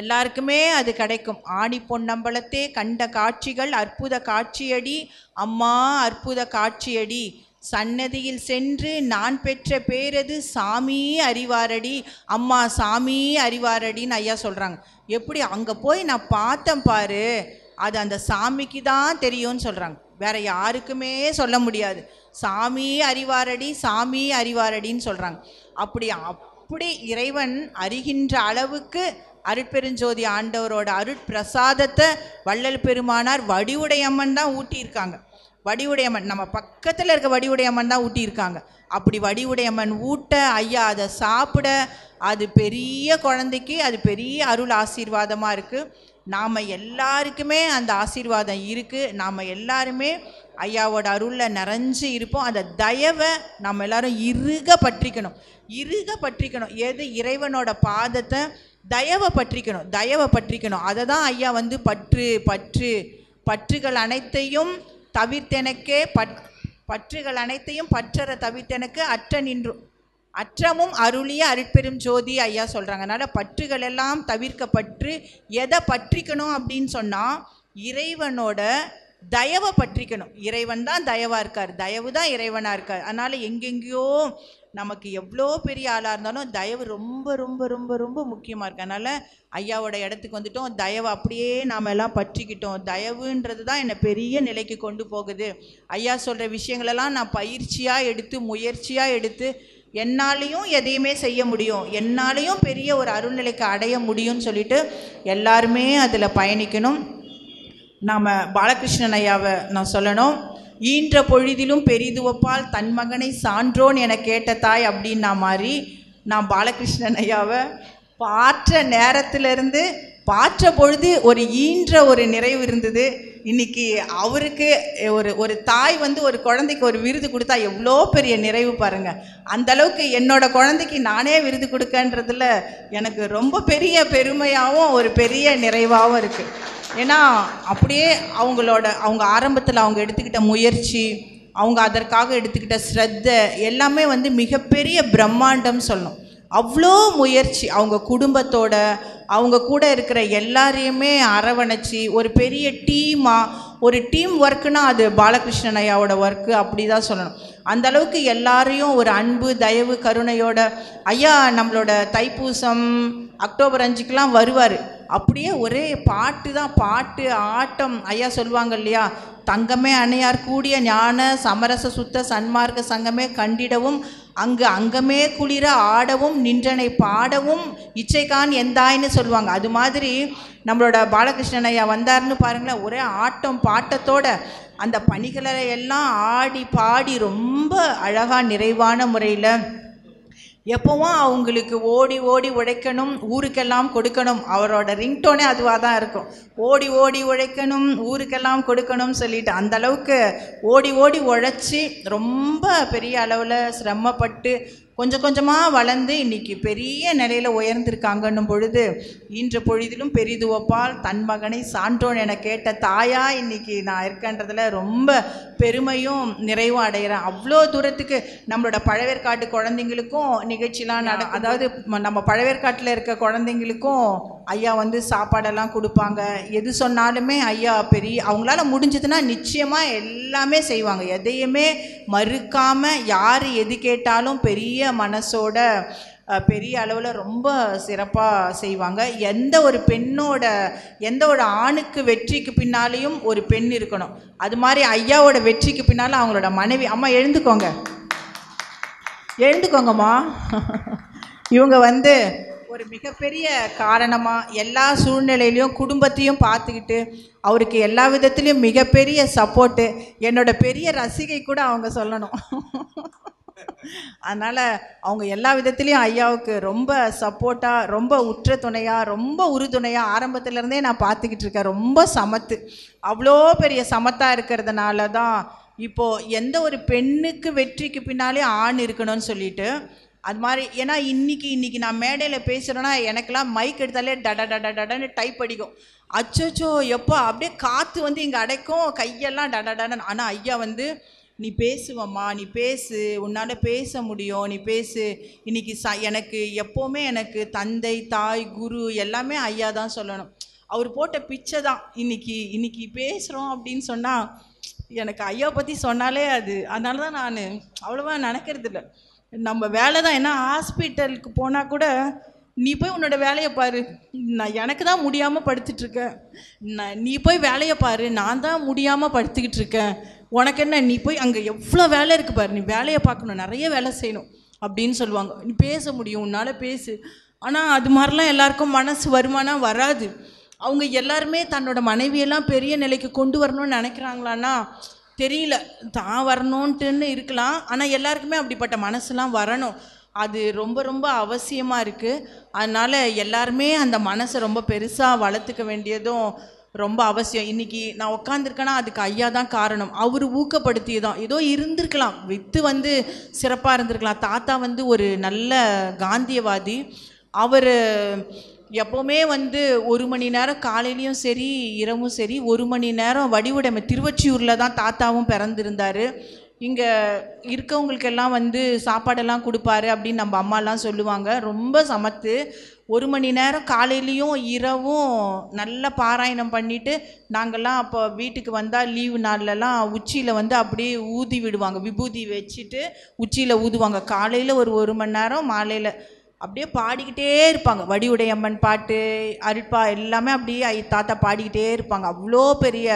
எல்லாருக்குமே அது கிடைக்கும் ஆடி பொன்னம்பலத்தே கண்ட காட்சிகள் அற்புத காட்சியடி அம்மா அற்புத காட்சியடி சன்னதியில் சென்று நான் பெற்ற பேரது சாமி அறிவாரடி அம்மா சாமி அறிவாரடின்னு ஐயா சொல்கிறாங்க எப்படி அங்கே போய் நான் பார்த்தேன் பாரு அது அந்த சாமிக்கு தான் தெரியும்னு சொல்கிறாங்க வேற யாருக்குமே சொல்ல முடியாது சாமி அறிவாரடி சாமி அறிவாரடின்னு சொல்கிறாங்க அப்படி அப்படி இறைவன் அறிகின்ற அளவுக்கு அருட்பெருஞ்சோதி ஆண்டவரோட அருட்பிரசாதத்தை வள்ளல் பெருமானார் வடிவுடையம்மன் தான் ஊட்டியிருக்காங்க வடிவுடையம்மன் நம்ம பக்கத்தில் இருக்க வடிவுடையம்மன் தான் ஊட்டியிருக்காங்க அப்படி வடிவுடையம்மன் ஊட்ட ஐயா அதை சாப்பிட அது பெரிய குழந்தைக்கு அது பெரிய அருள் ஆசீர்வாதமாக இருக்குது நாம் எல்லாருக்குமே அந்த ஆசீர்வாதம் இருக்குது நாம் எல்லாருமே ஐயாவோட அருளில் நிறைஞ்சு இருப்போம் அந்த தயவை நம்ம எல்லோரும் இறுக பற்றிக்கணும் இறுக பற்றிக்கணும் எது இறைவனோட பாதத்தை தயவை பற்றிக்கணும் தயவை பற்றிக்கணும் அதை தான் ஐயா வந்து பற்று பற்று பற்றுகள் அனைத்தையும் தவிர்த்தெனக்கே பற் பற்றுகள் அனைத்தையும் பற்றற தவிர்த்தெனக்கு அற்ற நின்றும் அற்றமும் அருளிய அருட்பெரும் ஜோதி ஐயா சொல்கிறாங்க அதனால் பற்றுகள் எல்லாம் தவிர்க்கப்பற்று எதை பற்றிக்கணும் அப்படின்னு சொன்னால் இறைவனோட தயவை பற்றிக்கணும் இறைவன் தான் தயவாக இருக்கார் தயவு தான் இறைவனாக இருக்கார் அதனால் எங்கெங்கேயோ நமக்கு எவ்வளோ பெரிய ஆளாக இருந்தாலும் தயவு ரொம்ப ரொம்ப ரொம்ப ரொம்ப முக்கியமாக இருக்கு அதனால் ஐயாவோட இடத்துக்கு வந்துட்டோம் தயவு அப்படியே நாம் எல்லாம் பற்றிக்கிட்டோம் தயவுன்றது தான் என்னை பெரிய நிலைக்கு கொண்டு போகுது ஐயா சொல்கிற விஷயங்களெல்லாம் நான் பயிற்சியாக எடுத்து முயற்சியாக எடுத்து என்னாலையும் எதையுமே செய்ய முடியும் என்னாலையும் பெரிய ஒரு அருள்நிலைக்கு அடைய முடியும்னு சொல்லிட்டு எல்லாருமே அதில் பயணிக்கணும் நாம் பாலகிருஷ்ணன் ஐயாவை நான் சொல்லணும் ஈன்ற பொழுதிலும் பெரிதுவப்பால் தன் மகனை சான்றோன் என கேட்ட தாய் அப்படின்னா மாதிரி நான் பாலகிருஷ்ணன் ஐயாவை பாற்ற நேரத்திலிருந்து பாற்ற பொழுது ஒரு ஈன்ற ஒரு நிறைவு இருந்தது இன்றைக்கி அவருக்கு ஒரு ஒரு தாய் வந்து ஒரு குழந்தைக்கு ஒரு விருது கொடுத்தா எவ்வளோ பெரிய நிறைவு பாருங்கள் அந்தளவுக்கு என்னோடய குழந்தைக்கு நானே விருது கொடுக்கன்றதில் எனக்கு ரொம்ப பெரிய பெருமையாகவும் ஒரு பெரிய நிறைவாகவும் இருக்குது ஏன்னா அப்படியே அவங்களோட அவங்க ஆரம்பத்தில் அவங்க எடுத்துக்கிட்ட முயற்சி அவங்க அதற்காக எடுத்துக்கிட்ட ஸ்ரத்த எல்லாமே வந்து மிகப்பெரிய பிரம்மாண்டம் சொல்லணும் அவ்வளோ முயற்சி அவங்க குடும்பத்தோட அவங்க கூட இருக்கிற எல்லாரையுமே அரவணைச்சி ஒரு பெரிய டீமாக ஒரு டீம் ஒர்க்குனா அது பாலகிருஷ்ணன் ஐயாவோட ஒர்க்கு அப்படி தான் சொல்லணும் அந்த அளவுக்கு எல்லாரையும் ஒரு அன்பு தயவு கருணையோட ஐயா நம்மளோட தைப்பூசம் அக்டோபர் அஞ்சுக்கெலாம் வருவார் அப்படியே ஒரே பாட்டு தான் பாட்டு ஆட்டம் ஐயா சொல்லுவாங்க இல்லையா தங்கமே அணையார் கூடிய ஞான சமரச சுத்த சன்மார்க்க சங்கமே கண்டிடவும் அங்கு அங்கமே குளிர ஆடவும் நின்றனை பாடவும் இச்சைக்கான் எந்தாயின்னு சொல்லுவாங்க அது மாதிரி நம்மளோட பாலகிருஷ்ணன் ஐயா வந்தார்னு பாருங்களேன் ஒரே ஆட்டம் பாட்டத்தோட அந்த பணிகளை எல்லாம் ஆடி பாடி ரொம்ப அழகாக நிறைவான முறையில் எப்போவும் அவங்களுக்கு ஓடி ஓடி உழைக்கணும் ஊருக்கெல்லாம் கொடுக்கணும் அவரோட ரிங்டோனே அதுவாக தான் இருக்கும் ஓடி ஓடி உழைக்கணும் ஊருக்கெல்லாம் கொடுக்கணும்னு சொல்லிட்டு அந்தளவுக்கு ஓடி ஓடி உழைச்சி ரொம்ப பெரிய அளவில் சிரமப்பட்டு கொஞ்சம் கொஞ்சமாக வளர்ந்து இன்றைக்கி பெரிய நிலையில் உயர்ந்திருக்காங்கன்னும் பொழுது இன்ற பொழுதிலும் பெரிதுவப்பால் தன் மகனை சான்றோன் என கேட்ட தாயா இன்றைக்கி நான் இருக்கன்றதில் ரொம்ப பெருமையும் நிறைவும் அடைகிறேன் அவ்வளோ தூரத்துக்கு நம்மளோட பழவேற்காட்டு குழந்தைங்களுக்கும் நிகழ்ச்சிலாம் நட அதாவது நம்ம பழவேற்காட்டில் இருக்க குழந்தைங்களுக்கும் ஐயா வந்து சாப்பாடெல்லாம் கொடுப்பாங்க எது சொன்னாலுமே ஐயா பெரிய அவங்களால முடிஞ்சதுன்னா நிச்சயமாக எல்லாமே செய்வாங்க எதையுமே மறுக்காமல் யார் எது கேட்டாலும் பெரிய மனசோட பெரிய அளவில் ரொம்ப சிறப்பாக செய்வாங்க எந்த ஒரு பெண்ணோட எந்த ஒரு ஆணுக்கு வெற்றிக்கு பின்னாலேயும் ஒரு பெண் இருக்கணும் அது மாதிரி ஐயாவோட வெற்றிக்கு பின்னாலும் அவங்களோட மனைவி அம்மா எழுந்துக்கோங்க எழுந்துக்கோங்கம்மா இவங்க வந்து ஒரு மிகப்பெரிய காரணமாக எல்லா சூழ்நிலையிலையும் குடும்பத்தையும் பார்த்துக்கிட்டு அவருக்கு எல்லா விதத்துலேயும் மிகப்பெரிய சப்போர்ட்டு என்னோட பெரிய ரசிகை கூட அவங்க சொல்லணும் அதனால் அவங்க எல்லா விதத்துலேயும் ஐயாவுக்கு ரொம்ப சப்போர்ட்டாக ரொம்ப உற்ற துணையாக ரொம்ப உறுதுணையாக ஆரம்பத்துலேருந்தே நான் பார்த்துக்கிட்டு இருக்கேன் ரொம்ப சமத்து அவ்வளோ பெரிய சமத்தாக இருக்கிறதுனால தான் இப்போது எந்த ஒரு பெண்ணுக்கு வெற்றிக்கு பின்னாலே ஆண் இருக்கணும்னு சொல்லிட்டு அது மாதிரி ஏன்னா இன்றைக்கி இன்றைக்கி நான் மேடையில் பேசுகிறேன்னா எனக்கெல்லாம் மைக் எடுத்தாலே டட டட டடன்னு டைப் அடிக்கும் அச்சோச்சோ எப்போ அப்படியே காற்று வந்து இங்கே அடைக்கும் கையெல்லாம் டட டடன்னு ஆனால் ஐயா வந்து நீ பேசுவம்மா நீ பேசு உன்னால் பேச முடியும் நீ பேசு இன்னைக்கு ச எனக்கு எப்போவுமே எனக்கு தந்தை தாய் குரு எல்லாமே ஐயா தான் சொல்லணும் அவர் போட்ட பிச்சை தான் இன்னைக்கு இன்றைக்கி பேசுகிறோம் அப்படின்னு சொன்னால் எனக்கு ஐயா பற்றி சொன்னாலே அது அதனால தான் நான் அவ்வளோவா நினைக்கிறது இல்லை நம்ம வேலை தான் ஏன்னா ஹாஸ்பிட்டலுக்கு போனால் கூட நீ போய் உன்னோட வேலையை பாரு நான் எனக்கு தான் முடியாமல் படுத்துட்ருக்கேன் நான் நீ போய் வேலையை பாரு நான் தான் முடியாமல் படுத்துக்கிட்டு இருக்கேன் உனக்கு என்ன நீ போய் அங்கே எவ்வளோ வேலை இருக்குது பாரு நீ வேலையை பார்க்கணும் நிறைய வேலை செய்யணும் அப்படின்னு சொல்லுவாங்க நீ பேச முடியும் உன்னால் பேசு ஆனால் அது மாதிரிலாம் எல்லாருக்கும் மனசு வருமானா வராது அவங்க எல்லாருமே தன்னோட மனைவியெல்லாம் பெரிய நிலைக்கு கொண்டு வரணும்னு நினைக்கிறாங்களான்னா தெரியல தான் வரணுன்ட்டுன்னு இருக்கலாம் ஆனால் எல்லாருக்குமே அப்படிப்பட்ட மனசுலாம் வரணும் அது ரொம்ப ரொம்ப அவசியமாக இருக்குது அதனால் எல்லாருமே அந்த மனசை ரொம்ப பெருசாக வளர்த்துக்க வேண்டியதும் ரொம்ப அவசியம் இன்றைக்கி நான் உட்காந்துருக்கேன்னா அதுக்கு ஐயா தான் காரணம் அவர் ஊக்கப்படுத்தியது தான் ஏதோ இருந்திருக்கலாம் வித்து வந்து சிறப்பாக இருந்திருக்கலாம் தாத்தா வந்து ஒரு நல்ல காந்தியவாதி அவர் எப்போவுமே வந்து ஒரு மணி நேரம் காலையிலையும் சரி இரவும் சரி ஒரு மணி நேரம் வடிவுடைமை திருவச்சியூரில் தான் தாத்தாவும் பிறந்திருந்தார் இங்கே இருக்கவங்களுக்கெல்லாம் வந்து சாப்பாடெல்லாம் கொடுப்பாரு அப்படின்னு நம்ம அம்மாலாம் சொல்லுவாங்க ரொம்ப சமத்து ஒரு மணி நேரம் காலையிலையும் இரவும் நல்லா பாராயணம் பண்ணிவிட்டு நாங்கள்லாம் அப்போ வீட்டுக்கு வந்தால் லீவு நாள்லலாம் உச்சியில் வந்து அப்படியே ஊதி விடுவாங்க விபூதி வச்சுட்டு உச்சியில் ஊதுவாங்க காலையில் ஒரு ஒரு மணி நேரம் மாலையில் அப்படியே பாடிக்கிட்டே இருப்பாங்க வடிவுடையம்மன் பாட்டு அருட்பா எல்லாமே அப்படியே ஐ தாத்தா பாடிக்கிட்டே இருப்பாங்க அவ்வளோ பெரிய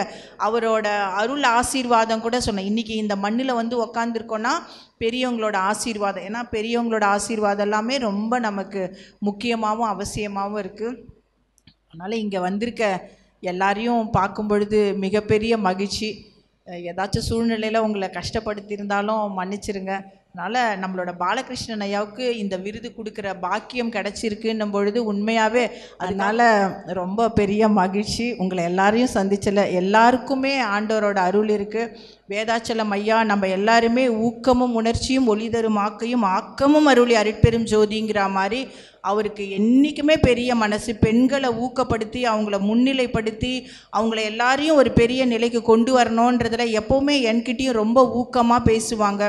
அவரோட அருள் ஆசீர்வாதம் கூட சொன்னேன் இன்றைக்கி இந்த மண்ணில் வந்து உக்காந்துருக்கோன்னா பெரியவங்களோட ஆசீர்வாதம் ஏன்னா பெரியவங்களோட ஆசீர்வாதம் எல்லாமே ரொம்ப நமக்கு முக்கியமாகவும் அவசியமாகவும் இருக்குது அதனால் இங்கே வந்திருக்க எல்லாரையும் பார்க்கும் பொழுது மிகப்பெரிய மகிழ்ச்சி ஏதாச்சும் சூழ்நிலையில் உங்களை கஷ்டப்படுத்தியிருந்தாலும் மன்னிச்சிருங்க அதனால் நம்மளோட பாலகிருஷ்ணன் ஐயாவுக்கு இந்த விருது கொடுக்குற பாக்கியம் கிடச்சிருக்குன்னும் பொழுது உண்மையாகவே அதனால் ரொம்ப பெரிய மகிழ்ச்சி உங்களை எல்லாரையும் சந்திச்சல எல்லாருக்குமே ஆண்டவரோட அருள் இருக்குது வேதாச்சலம் ஐயா நம்ம எல்லாருமே ஊக்கமும் உணர்ச்சியும் ஒளி தரும் ஆக்கையும் ஆக்கமும் அருளி அருட்பெரும் ஜோதிங்கிற மாதிரி அவருக்கு என்றைக்குமே பெரிய மனசு பெண்களை ஊக்கப்படுத்தி அவங்கள முன்னிலைப்படுத்தி அவங்கள எல்லாரையும் ஒரு பெரிய நிலைக்கு கொண்டு வரணுன்றதில் எப்போவுமே என்கிட்டேயும் ரொம்ப ஊக்கமாக பேசுவாங்க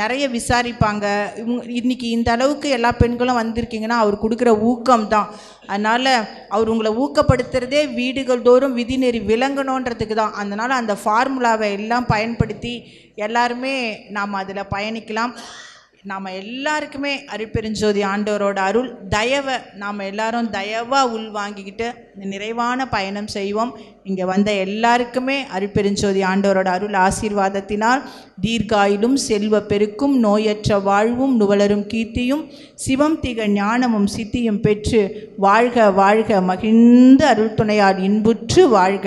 நிறைய விசாரிப்பாங்க இவங்க இந்த அளவுக்கு எல்லா பெண்களும் வந்திருக்கீங்கன்னா அவர் கொடுக்குற ஊக்கம் தான் அதனால் அவர் உங்களை ஊக்கப்படுத்துகிறதே வீடுகள் தோறும் விதிநெறி விளங்கணுன்றதுக்கு தான் அதனால் அந்த ஃபார்முலாவை எல்லாம் பயன்படுத்தி எல்லாருமே நாம் அதில் பயணிக்கலாம் நாம் எல்லாருக்குமே அருப்பெருஞ்சோதி ஆண்டவரோட அருள் தயவை நாம் எல்லாரும் தயவாக உள்வாங்கிக்கிட்டு நிறைவான பயணம் செய்வோம் இங்கே வந்த எல்லாருக்குமே அருப்பெருஞ்சோதி ஆண்டவரோட அருள் ஆசீர்வாதத்தினால் தீர்காயிலும் செல்வ பெருக்கும் நோயற்ற வாழ்வும் நுவலரும் கீர்த்தியும் சிவம் திக ஞானமும் சித்தியும் பெற்று வாழ்க வாழ்க மகிழ்ந்த அருள் துணையால் இன்புற்று வாழ்க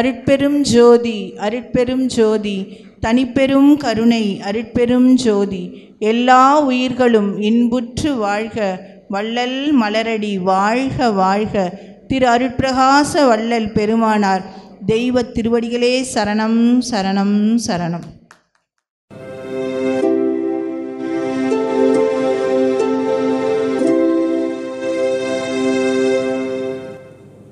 அருட்பெரும் ஜோதி அருட்பெரும் ஜோதி தனிப்பெரும் கருணை அருட்பெரும் ஜோதி எல்லா உயிர்களும் இன்புற்று வாழ்க வள்ளல் மலரடி வாழ்க வாழ்க திரு அருட்பிரகாச வள்ளல் பெருமானார் தெய்வ திருவடிகளே சரணம் சரணம் சரணம்